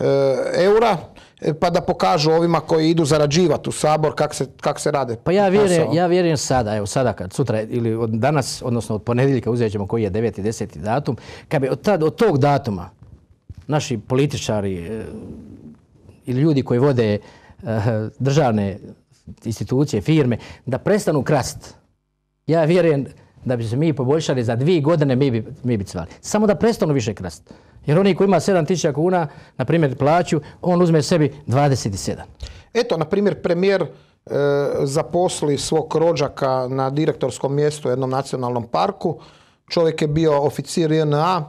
e, eura, e, pa da pokažu ovima koji idu zarađivati u sabor kako se, kak se rade. Pa ja vjerujem, ja vjerujem sada, evo sada kad sutra ili od danas, odnosno od ponedjeljka uzet ćemo koji je 9. i 10. datum, kad bi od, od tog datuma naši političari, e, ili ljudi koji vode eh, državne institucije, firme, da prestanu krast. Ja vjerujem da bi se mi poboljšali za dvije godine mi bi, cvali. Samo da prestanu više krast. Jer oni koji ima 7000 kuna, na primjer plaću, on uzme sebi 27. Eto, na primjer, premijer eh, zaposli svog rođaka na direktorskom mjestu u jednom nacionalnom parku. Čovjek je bio oficir JNA,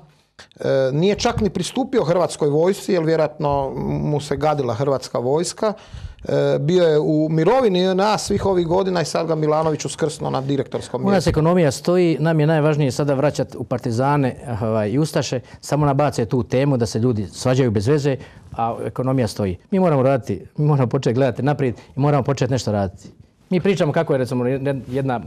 E, nije čak ni pristupio Hrvatskoj vojsci, jer vjerojatno mu se gadila Hrvatska vojska. E, bio je u mirovini na svih ovih godina i sad ga Milanović uskrsno na direktorskom mjestu. U nas ekonomija stoji, nam je najvažnije sada vraćati u partizane ovaj, i ustaše, samo nabace tu temu da se ljudi svađaju bez veze, a ekonomija stoji. Mi moramo raditi, mi moramo početi gledati naprijed i moramo početi nešto raditi. Mi pričamo kako je recimo jedna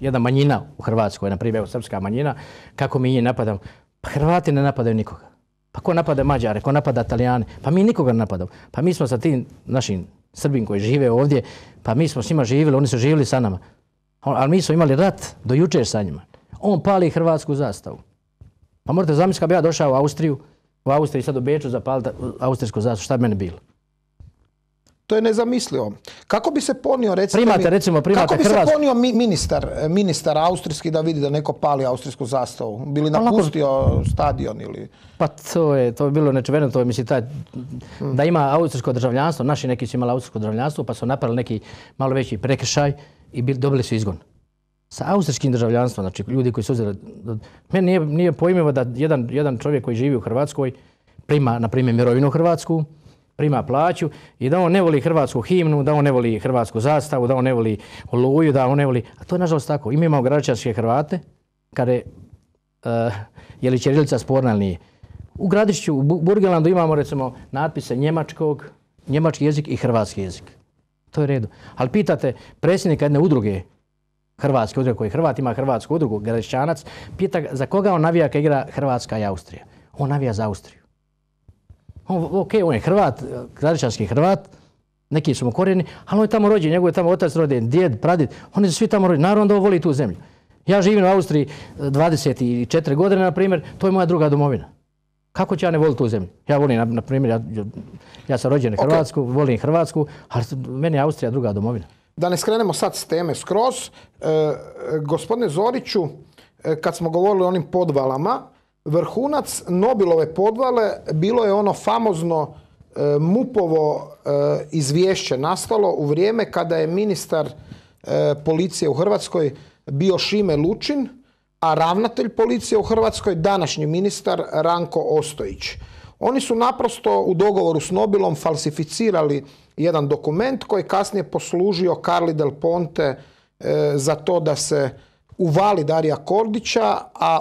jedna manjina u Hrvatskoj, na primjer srpska manjina, kako mi nje napadamo. Pa Hrvati ne napadaju nikoga. Pa ko napada Mađare, ko napada Italijane? Pa mi nikoga ne napadamo. Pa mi smo sa tim našim Srbim koji žive ovdje, pa mi smo s njima živjeli, oni su živjeli sa nama. Ali mi smo imali rat do jučer sa njima. On pali hrvatsku zastavu. Pa morate zamisliti kad bi ja došao u Austriju, u Austriji sad u Beču zapaliti austrijsku zastavu, šta bi meni bilo? To je nezamislivo. Kako bi se ponio recimo, primate, recimo primate kako bi se ponio mi, ministar, ministar austrijski da vidi da neko pali austrijsku zastavu? Bili pa napustio stadion ili... Pa to je, to je bilo nečeveno, to je mislim taj, hmm. da ima austrijsko državljanstvo, naši neki su imali austrijsko državljanstvo pa su napravili neki malo veći prekršaj i bili, dobili su izgon. Sa austrijskim državljanstvom, znači ljudi koji su uzeli... Meni nije, nije pojmivo da jedan, jedan čovjek koji živi u Hrvatskoj prima, na primjer, mirovinu u Hrvatsku, prima plaću i da on ne voli hrvatsku himnu, da on ne voli hrvatsku zastavu, da on ne voli oluju, da on ne voli... A to je nažalost tako. I mi imamo Hrvate, kada je, eh, je li sporna ili nije. U Gradišću, u Burgelandu imamo recimo natpise njemačkog, njemački jezik i hrvatski jezik. To je redu. Ali pitate predsjednika jedne udruge, Hrvatske udruge koji Hrvat ima Hrvatsku udrugu, Gradišćanac, pita za koga on navija kad igra Hrvatska i Austrija. On navija za Austriju ok, on je Hrvat, gradičanski Hrvat, neki su mu korijeni, ali on je tamo rođen, njegov je tamo otac rođen, djed, pradid, oni su svi tamo rođeni, naravno da on voli tu zemlju. Ja živim u Austriji 24 eh, godine, na primjer, to je moja druga domovina. Kako ću ja ne voliti tu zemlju? Ja volim, na primjer, ja, sam rođen u Hrvatsku, volim Hrvatsku, ali meni je Austrija druga domovina. Da ne skrenemo sad s teme skroz. Eh, eh, gospodine Zoriću, kad smo govorili o onim podvalama, Vrhunac Nobilove podvale bilo je ono famozno e, Mupovo e, izvješće nastalo u vrijeme kada je ministar e, policije u Hrvatskoj bio Šime Lučin, a ravnatelj policije u Hrvatskoj današnji ministar Ranko Ostojić. Oni su naprosto u dogovoru s Nobilom falsificirali jedan dokument koji kasnije poslužio Carli del Ponte za to da se uvali Darija Kordića, a,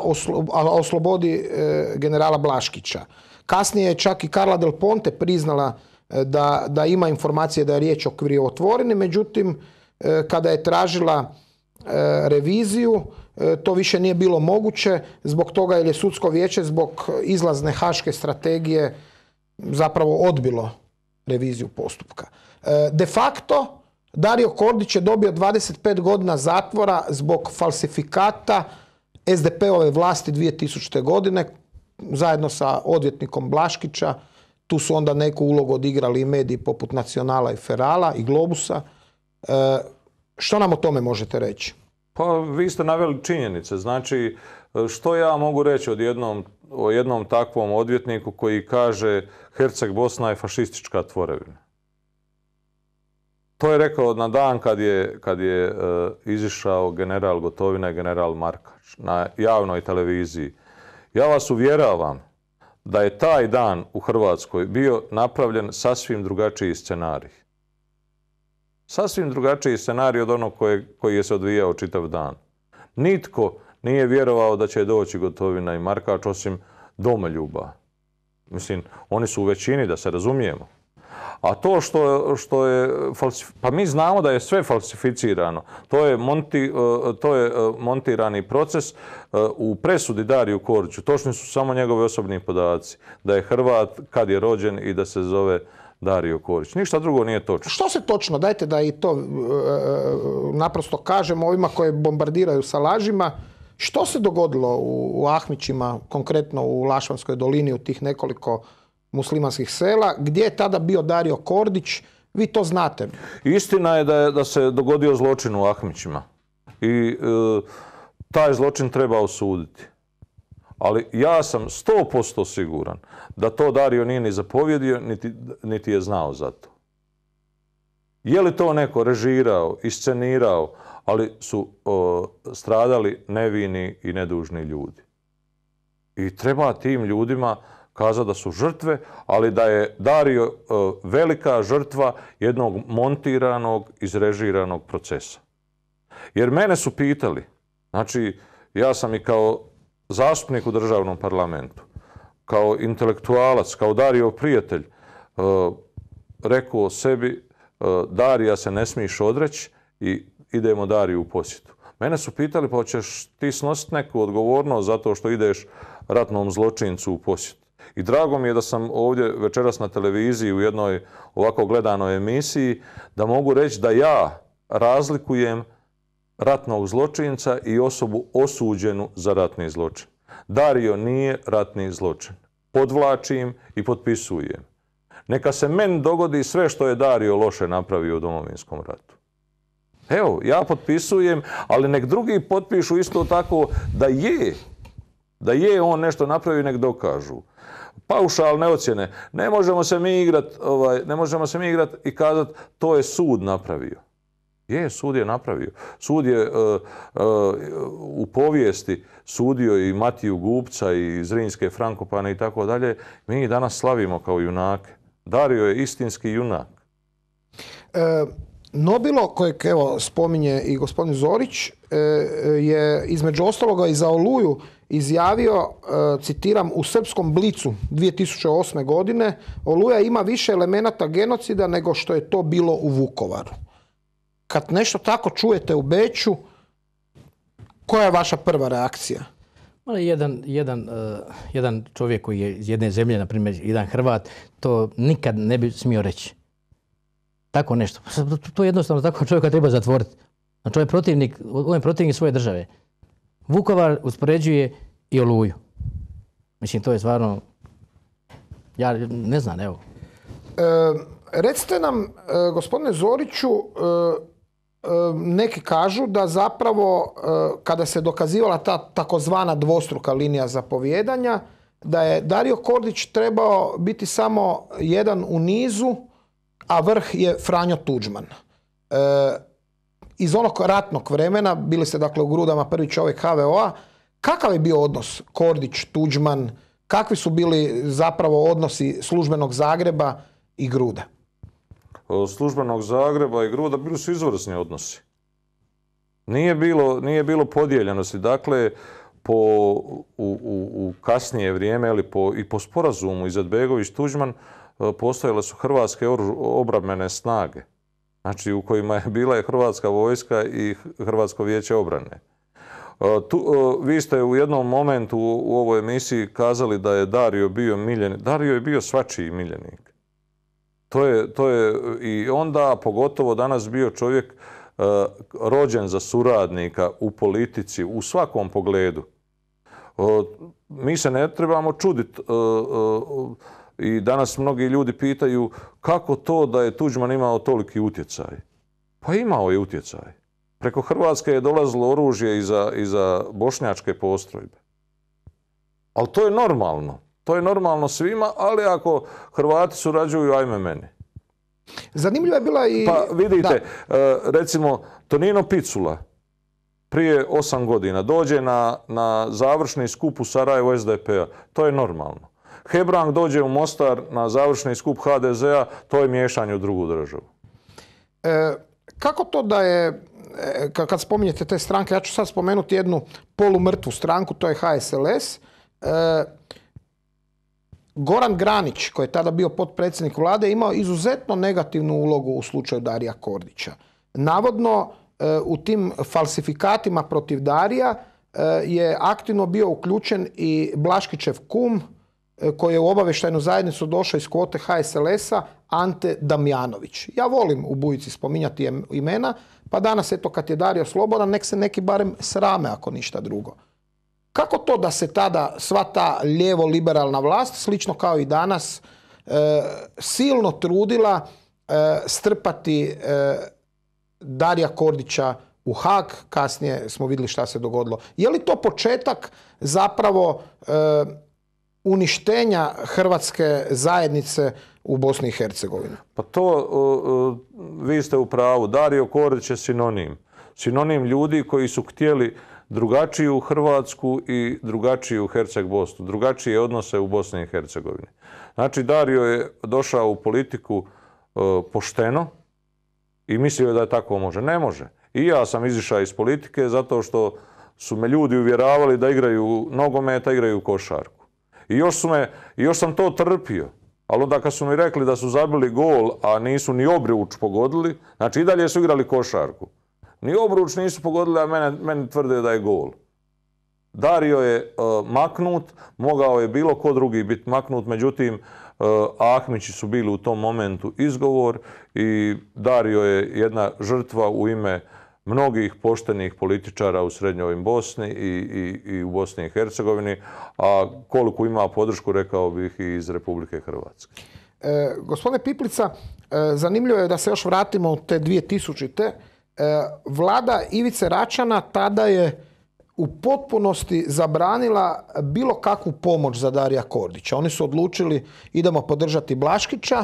oslobodi e, generala Blaškića. Kasnije je čak i Karla Del Ponte priznala e, da, ima informacije da je riječ o krivotvoreni, međutim, e, kada je tražila reviziju, to više nije bilo moguće zbog toga jer je sudsko vijeće zbog izlazne haške strategije zapravo odbilo reviziju postupka. De facto, Dario Kordić je dobio 25 godina zatvora zbog falsifikata SDP-ove vlasti 2000. godine zajedno sa odvjetnikom Blaškića. Tu su onda neku ulogu odigrali i mediji poput Nacionala i Ferala i Globusa. E, što nam o tome možete reći? Pa vi ste naveli činjenice. Znači, što ja mogu reći od jednom, o jednom takvom odvjetniku koji kaže Herceg Bosna je fašistička tvorevina? To je rekao na dan kad je, kad je e, izišao general Gotovina i general Markač na javnoj televiziji. Ja vas uvjeravam da je taj dan u Hrvatskoj bio napravljen sasvim drugačiji scenarij. Sasvim drugačiji scenarij od onog koji je se odvijao čitav dan. Nitko nije vjerovao da će doći Gotovina i Markač osim domoljuba. Mislim, oni su u većini, da se razumijemo. A to što, što je, pa mi znamo da je sve falsificirano. To je, monti, e, e, montirani proces e, u presudi Dariju Koriću. Točni su samo njegovi osobni podaci. Da je Hrvat, kad je rođen i da se zove Dario Korić. Ništa drugo nije točno. Što se točno? Dajte da i to naprosto kažemo ovima koje bombardiraju sa lažima. Što se dogodilo u, u Ahmićima, konkretno u Lašvanskoj dolini u tih nekoliko muslimanskih sela, gdje je tada bio Dario Kordić, vi to znate. Istina je da, je, da se dogodio zločin u Ahmićima i e, taj zločin treba osuditi. Ali ja sam sto posto siguran da to Dario nije ni zapovjedio, niti, niti je znao za to. Je li to neko režirao, iscenirao, ali su e, stradali nevini i nedužni ljudi. I treba tim ljudima kazao da su žrtve, ali da je Dario e, velika žrtva jednog montiranog, izrežiranog procesa. Jer mene su pitali, znači ja sam i kao zastupnik u državnom parlamentu, kao intelektualac, kao Dario prijatelj, e, rekao o sebi e, Darija se ne smiješ odreći i idemo Dariju u posjetu. Mene su pitali pa hoćeš ti snositi neku odgovornost zato što ideš ratnom zločincu u posjetu. I drago mi je da sam ovdje večeras na televiziji u jednoj ovako gledanoj emisiji da mogu reći da ja razlikujem ratnog zločinca i osobu osuđenu za ratni zločin. Dario nije ratni zločin. Podvlačim i potpisujem. Neka se meni dogodi sve što je Dario loše napravio u domovinskom ratu. Evo, ja potpisujem, ali nek drugi potpišu isto tako da je, da je on nešto napravio, nek dokažu paušalne ocjene. Ne možemo se mi igrati ovaj, ne možemo se mi igrat i kazati to je sud napravio. Je, sud je napravio. Sud je e, e, u povijesti sudio i Matiju Gupca i Zrinske Frankopane i tako dalje. Mi danas slavimo kao junake. Dario je istinski junak. E, Nobilo, kojeg evo spominje i gospodin Zorić, e, je između ostaloga i za Oluju izjavio, e, citiram, u srpskom blicu 2008. godine Oluja ima više elemenata genocida nego što je to bilo u Vukovaru. Kad nešto tako čujete u Beću, koja je vaša prva reakcija? jedan, e, jedan, čovjek koji je iz jedne zemlje, na primjer jedan Hrvat, to nikad ne bi smio reći. Tako nešto. To, pa, to jednostavno tako čovjeka treba zatvoriti. Znači, on je protivnik, on je protivnik svoje države. Vukovar uspoređuje i Oluju. Mislim, to je stvarno... Ja ne znam, evo. E, recite nam, e, gospodine Zoriću, e, neki kažu da zapravo kada se dokazivala ta takozvana dvostruka linija zapovjedanja, da je Dario Kordić trebao biti samo jedan u nizu, a vrh je Franjo Tuđman iz onog ratnog vremena, bili ste dakle u grudama prvi čovjek HVO-a, kakav je bio odnos Kordić, Tuđman, kakvi su bili zapravo odnosi službenog Zagreba i Gruda? Službenog Zagreba i Gruda bili su izvrsni odnosi. Nije bilo, nije bilo podijeljenosti. Dakle, po, u, u, u kasnije vrijeme ili po, i po sporazumu Izetbegović-Tuđman e, postojale su hrvatske obrambene snage znači u kojima je bila je Hrvatska vojska i Hrvatsko vijeće obrane. E, tu, e, vi ste u jednom momentu u ovoj emisiji kazali da je Dario bio miljenik. Dario je bio svačiji miljenik. To je, to je i onda, pogotovo danas, bio čovjek e, rođen za suradnika u politici, u svakom pogledu. Mi se ne trebamo čuditi i danas mnogi ljudi pitaju kako to da je Tuđman imao toliki utjecaj? Pa imao je utjecaj. Preko Hrvatske je dolazilo oružje iza, za bošnjačke postrojbe. Ali to je normalno. To je normalno svima, ali ako Hrvati surađuju, ajme meni. Zanimljiva je bila i... Pa vidite, e, recimo Tonino Picula prije osam godina dođe na, završni skup u Sarajevu SDP-a. To je normalno. Hebrang dođe u Mostar na završni skup HDZ-a, to je miješanje u drugu državu. E, kako to da je, e, kad spominjete te stranke, ja ću sad spomenuti jednu polumrtvu stranku, to je HSLS. E, Goran Granić, koji je tada bio potpredsjednik vlade, imao izuzetno negativnu ulogu u slučaju Darija Kordića. Navodno, u tim falsifikatima protiv Darija je aktivno bio uključen i Blaškićev kum, E, koji je u obavještajnu zajednicu došao iz kvote HSLS-a, Ante Damjanović. Ja volim u Bujici spominjati imena, pa danas eto kad je Dario slobodan, nek se neki barem srame ako ništa drugo. Kako to da se tada sva ta lijevo-liberalna vlast, slično kao i danas, e, silno trudila e, strpati Darija Kordića u hak, kasnije smo vidjeli šta se dogodilo. Je li to početak zapravo uništenja hrvatske zajednice u Bosni i Hercegovini. Pa to, e, e, vi ste u pravu, Dario Korić je sinonim. Sinonim ljudi koji su htjeli drugačiju Hrvatsku i drugačiju Herceg Bosnu, drugačije odnose u Bosni i Hercegovini. Znači, Dario je došao u politiku e, pošteno i mislio da je tako može. Ne može. I ja sam izišao iz politike zato što su me ljudi uvjeravali da igraju nogometa, igraju košarku. I još, još sam to trpio. Ali onda kad su mi rekli da su zabili gol, a nisu ni obruč pogodili, znači i dalje su igrali košarku. Ni obruč nisu pogodili, a mene, meni tvrde da je gol. Dario je e, maknut, mogao je bilo ko drugi biti maknut, međutim, uh, Ahmići su bili u tom momentu izgovor i Dario je jedna žrtva u ime mnogih poštenih političara u Srednjoj Bosni i, i, i u Bosni i Hercegovini, a koliko ima podršku, rekao bih, i iz Republike Hrvatske. E, gospodine Piplica, e, zanimljivo je da se još vratimo u te 2000-te. E, vlada Ivice Račana tada je u potpunosti zabranila bilo kakvu pomoć za Darija Kordića. Oni su odlučili idemo podržati Blaškića,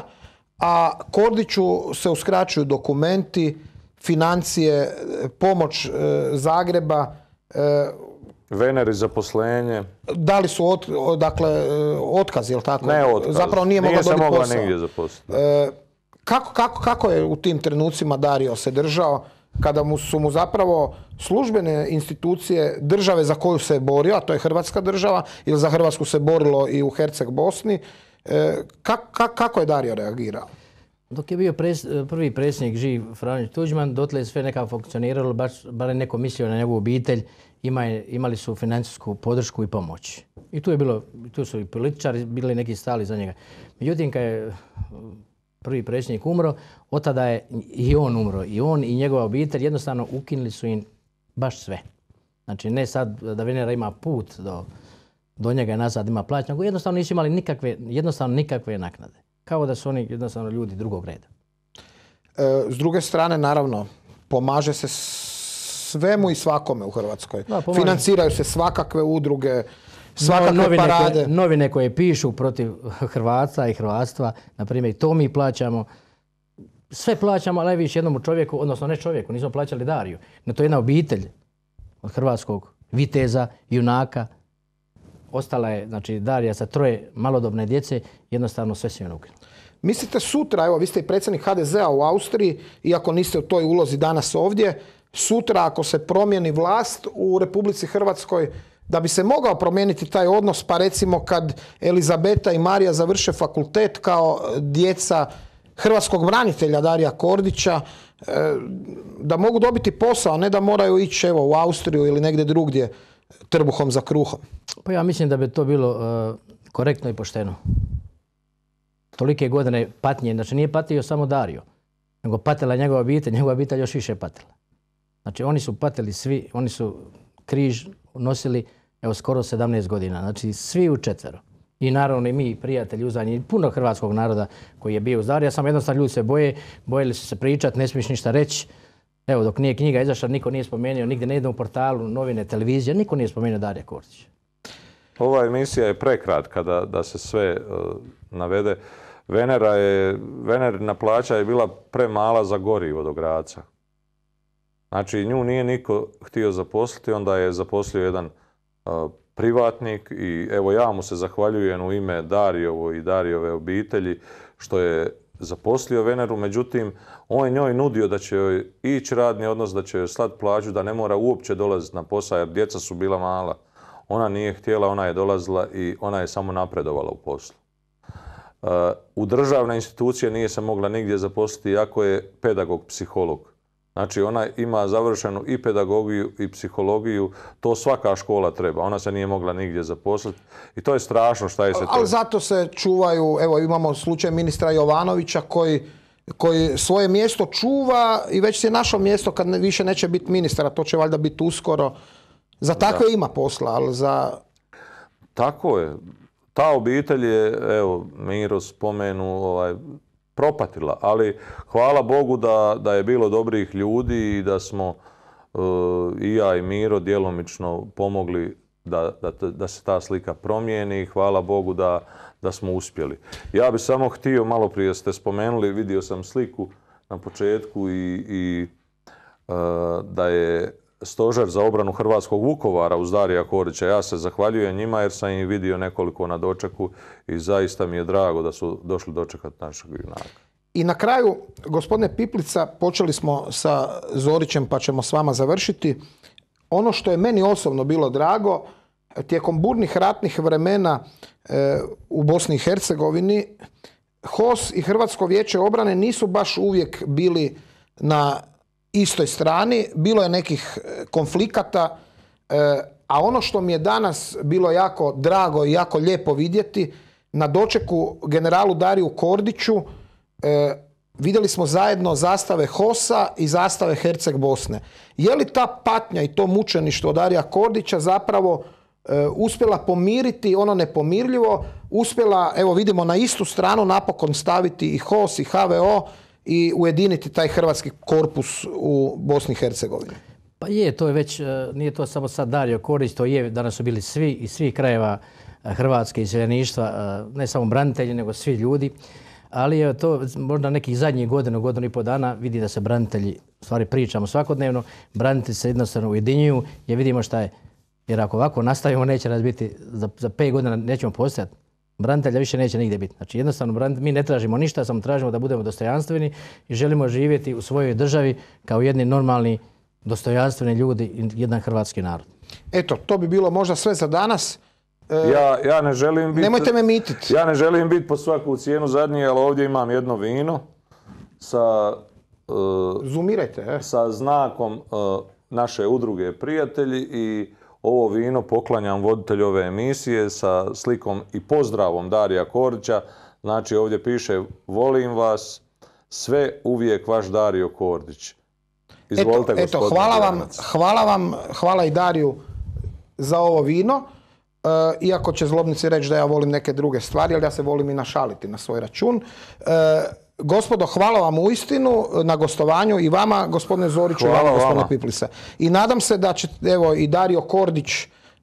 a Kordiću se uskraćuju dokumenti, financije, e, pomoć e, Zagreba. E, Veneri zaposlenje. Da li su dakle, otkaz, jel tako? Ne otkaz. Zapravo nije, mogla dobiti posao. Kako, je u tim trenucima Dario se držao? kada mu su mu zapravo službene institucije države za koju se je borio, a to je Hrvatska država, ili za Hrvatsku se borilo i u Herceg Bosni, kako je Dario reagirao? Dok je bio prvi predsjednik živ Franjo Tuđman, dotle je sve nekako funkcioniralo, baš, bar neko mislio na njegovu obitelj, ima, imali su financijsku podršku i pomoć. I tu, je bilo, tu su i političari bili neki stali za njega. Međutim, kad je uh, prvi predsjednik umro, od tada je i on umro. I on i njegova obitelj jednostavno ukinuli su im baš sve. Znači ne sad da Venera ima put do, do njega i nazad ima plać, nego jednostavno nisu imali nikakve, jednostavno nikakve naknade kao da su oni jednostavno ljudi drugog reda. E, s druge strane, naravno, pomaže se svemu i svakome u Hrvatskoj. Da, Financiraju se svakakve udruge, svakakve no, novine parade. Koje, novine koje pišu protiv Hrvata i Hrvatstva, na primjer, to mi plaćamo. Sve plaćamo, ali najviše jednom čovjeku, odnosno ne čovjeku, nismo plaćali Dariju. No, to je jedna obitelj od hrvatskog viteza, junaka, ostala je, znači Darija sa troje malodobne djece, jednostavno sve se je Mislite sutra, evo vi ste i predsjednik HDZ-a u Austriji, iako niste u toj ulozi danas ovdje, sutra ako se promijeni vlast u Republici Hrvatskoj, da bi se mogao promijeniti taj odnos, pa recimo kad Elizabeta i Marija završe fakultet kao e, djeca hrvatskog branitelja Darija Kordića, e, da mogu dobiti posao, a ne da moraju ići evo, u Austriju ili negdje drugdje trbuhom za kruhom? Pa ja mislim da bi to bilo uh, korektno i pošteno. Tolike godine patnje, znači nije patio samo Dario, nego patila njegova obitelj, njegova obitelj još više patila. Znači oni su patili svi, oni su križ nosili evo skoro 17 godina, znači svi u četvero. I naravno i mi, prijatelji, uzanji, puno hrvatskog naroda koji je bio uz Ja samo jednostavno ljudi se boje, bojili su se pričati, ne smiješ ništa reći Evo, dok nije knjiga izašla, niko nije spomenuo, nigdje na u portalu, novine, televizije, niko nije spomenuo Darija Kortića. Ova emisija je prekratka da, se sve e, navede. Venera je, Venerina plaća je bila premala za gorivo do graca. Znači, nju nije niko htio zaposliti, onda je zaposlio jedan e, privatnik i evo ja mu se zahvaljujem u ime Darijovo i Darijove obitelji što je zaposlio Veneru, međutim on je njoj nudio da će joj ići radni odnos, da će joj slat plaću, da ne mora uopće dolaziti na posao, jer djeca su bila mala. Ona nije htjela, ona je dolazila i ona je samo napredovala u poslu. Uh, u državne institucije nije se mogla nigdje zaposliti, jako je pedagog, psiholog. Znači, ona ima završenu i pedagogiju i psihologiju. To svaka škola treba. Ona se nije mogla nigdje zaposliti. I to je strašno šta je se... Ali zato se čuvaju... Evo, imamo slučaj ministra Jovanovića koji koji svoje mjesto čuva i već si je našao mjesto kad više neće biti a to će valjda biti uskoro. Za takve ima posla, ali za... Tako je. Ta obitelj je, evo, Miro spomenu, ovaj, propatila, ali hvala Bogu da, da je bilo dobrih ljudi i da smo e, i ja i Miro djelomično pomogli da, da, da se ta slika promijeni. Hvala Bogu da da smo uspjeli. Ja bih samo htio, malo prije ste spomenuli, vidio sam sliku na početku i, e, da je stožer za obranu Hrvatskog Vukovara uz Darija Korića. Ja se zahvaljujem njima jer sam ih vidio nekoliko na dočeku i zaista mi je drago da su došli dočekati našeg junaka. I na kraju, gospodine Piplica, počeli smo sa Zorićem pa ćemo s vama završiti. Ono što je meni osobno bilo drago, tijekom burnih ratnih vremena e, u Bosni i Hercegovini HOS i Hrvatsko vijeće obrane nisu baš uvijek bili na istoj strani, bilo je nekih e, konflikata, e, a ono što mi je danas bilo jako drago i jako lijepo vidjeti, na dočeku generalu Dariju Kordiću vidjeli smo zajedno zastave Hosa i zastave Herceg Bosne. Je li ta patnja i to mučeništvo Darija Kordića zapravo E, uspjela pomiriti ono nepomirljivo, uspjela, evo vidimo, na istu stranu napokon staviti i HOS i HVO i ujediniti taj hrvatski korpus u Bosni i Hercegovini. Pa je, to je već, e, nije to samo sad Dario Korić, to je, danas su bili svi iz svih krajeva e, Hrvatske iseljeništva, ne samo branitelji, nego svi ljudi. Ali je to možda nekih zadnjih godina, godinu i pol dana vidi da se branitelji, stvari pričamo svakodnevno, branitelji se jednostavno ujedinjuju jer vidimo šta je jer ako ovako nastavimo, neće nas biti, za, za pet godina nećemo postojati. Branitelja više neće nigdje biti. Znači jednostavno mi ne tražimo ništa, samo tražimo da budemo dostojanstveni i želimo živjeti u svojoj državi kao jedni normalni, dostojanstveni ljudi i jedan hrvatski narod. Eto, to bi bilo možda sve za danas. E, ja, ja ne želim biti... Nemojte me mititi. Ja ne želim biti po svaku cijenu zadnji, ali ovdje imam jedno vino sa... Uh, Zumirajte, e. Sa znakom naše udruge prijatelji i ovo vino poklanjam voditelju ove emisije sa slikom i pozdravom Darija Kordića. Znači ovdje piše volim vas, sve uvijek vaš Dario Kordić. Izvolite eto, eto hvala, vam, hvala vam, hvala i Dariju e, za ovo vino. E, iako će zlobnici reći da ja volim neke druge stvari, ali ja se volim i našaliti na svoj račun. E, Gospodo, hvala vam u istinu eh, na gostovanju i vama, gospodine Zoriću, i vama, gospodine Piplisa. I nadam se da će, evo, i Dario Kordić,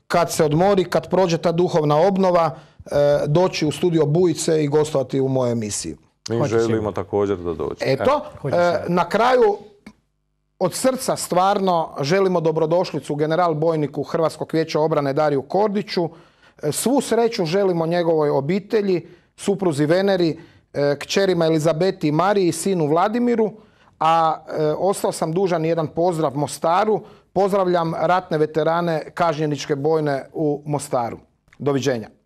kad se odmori, kad prođe ta duhovna obnova, eh, doći u studio Bujice i gostovati u mojoj emisiji. Mi želimo također da dođe. Eto, eh, na kraju od srca stvarno želimo dobrodošlicu general bojniku Hrvatskog vijeća obrane Dariju Kordiću. Svu sreću želimo njegovoj obitelji, supruzi Veneri, E, kćerima Elizabeti i Mariji i sinu Vladimiru, a e, ostao sam dužan jedan pozdrav Mostaru. Pozdravljam ratne veterane Kažnjeničke bojne u Mostaru. Doviđenja.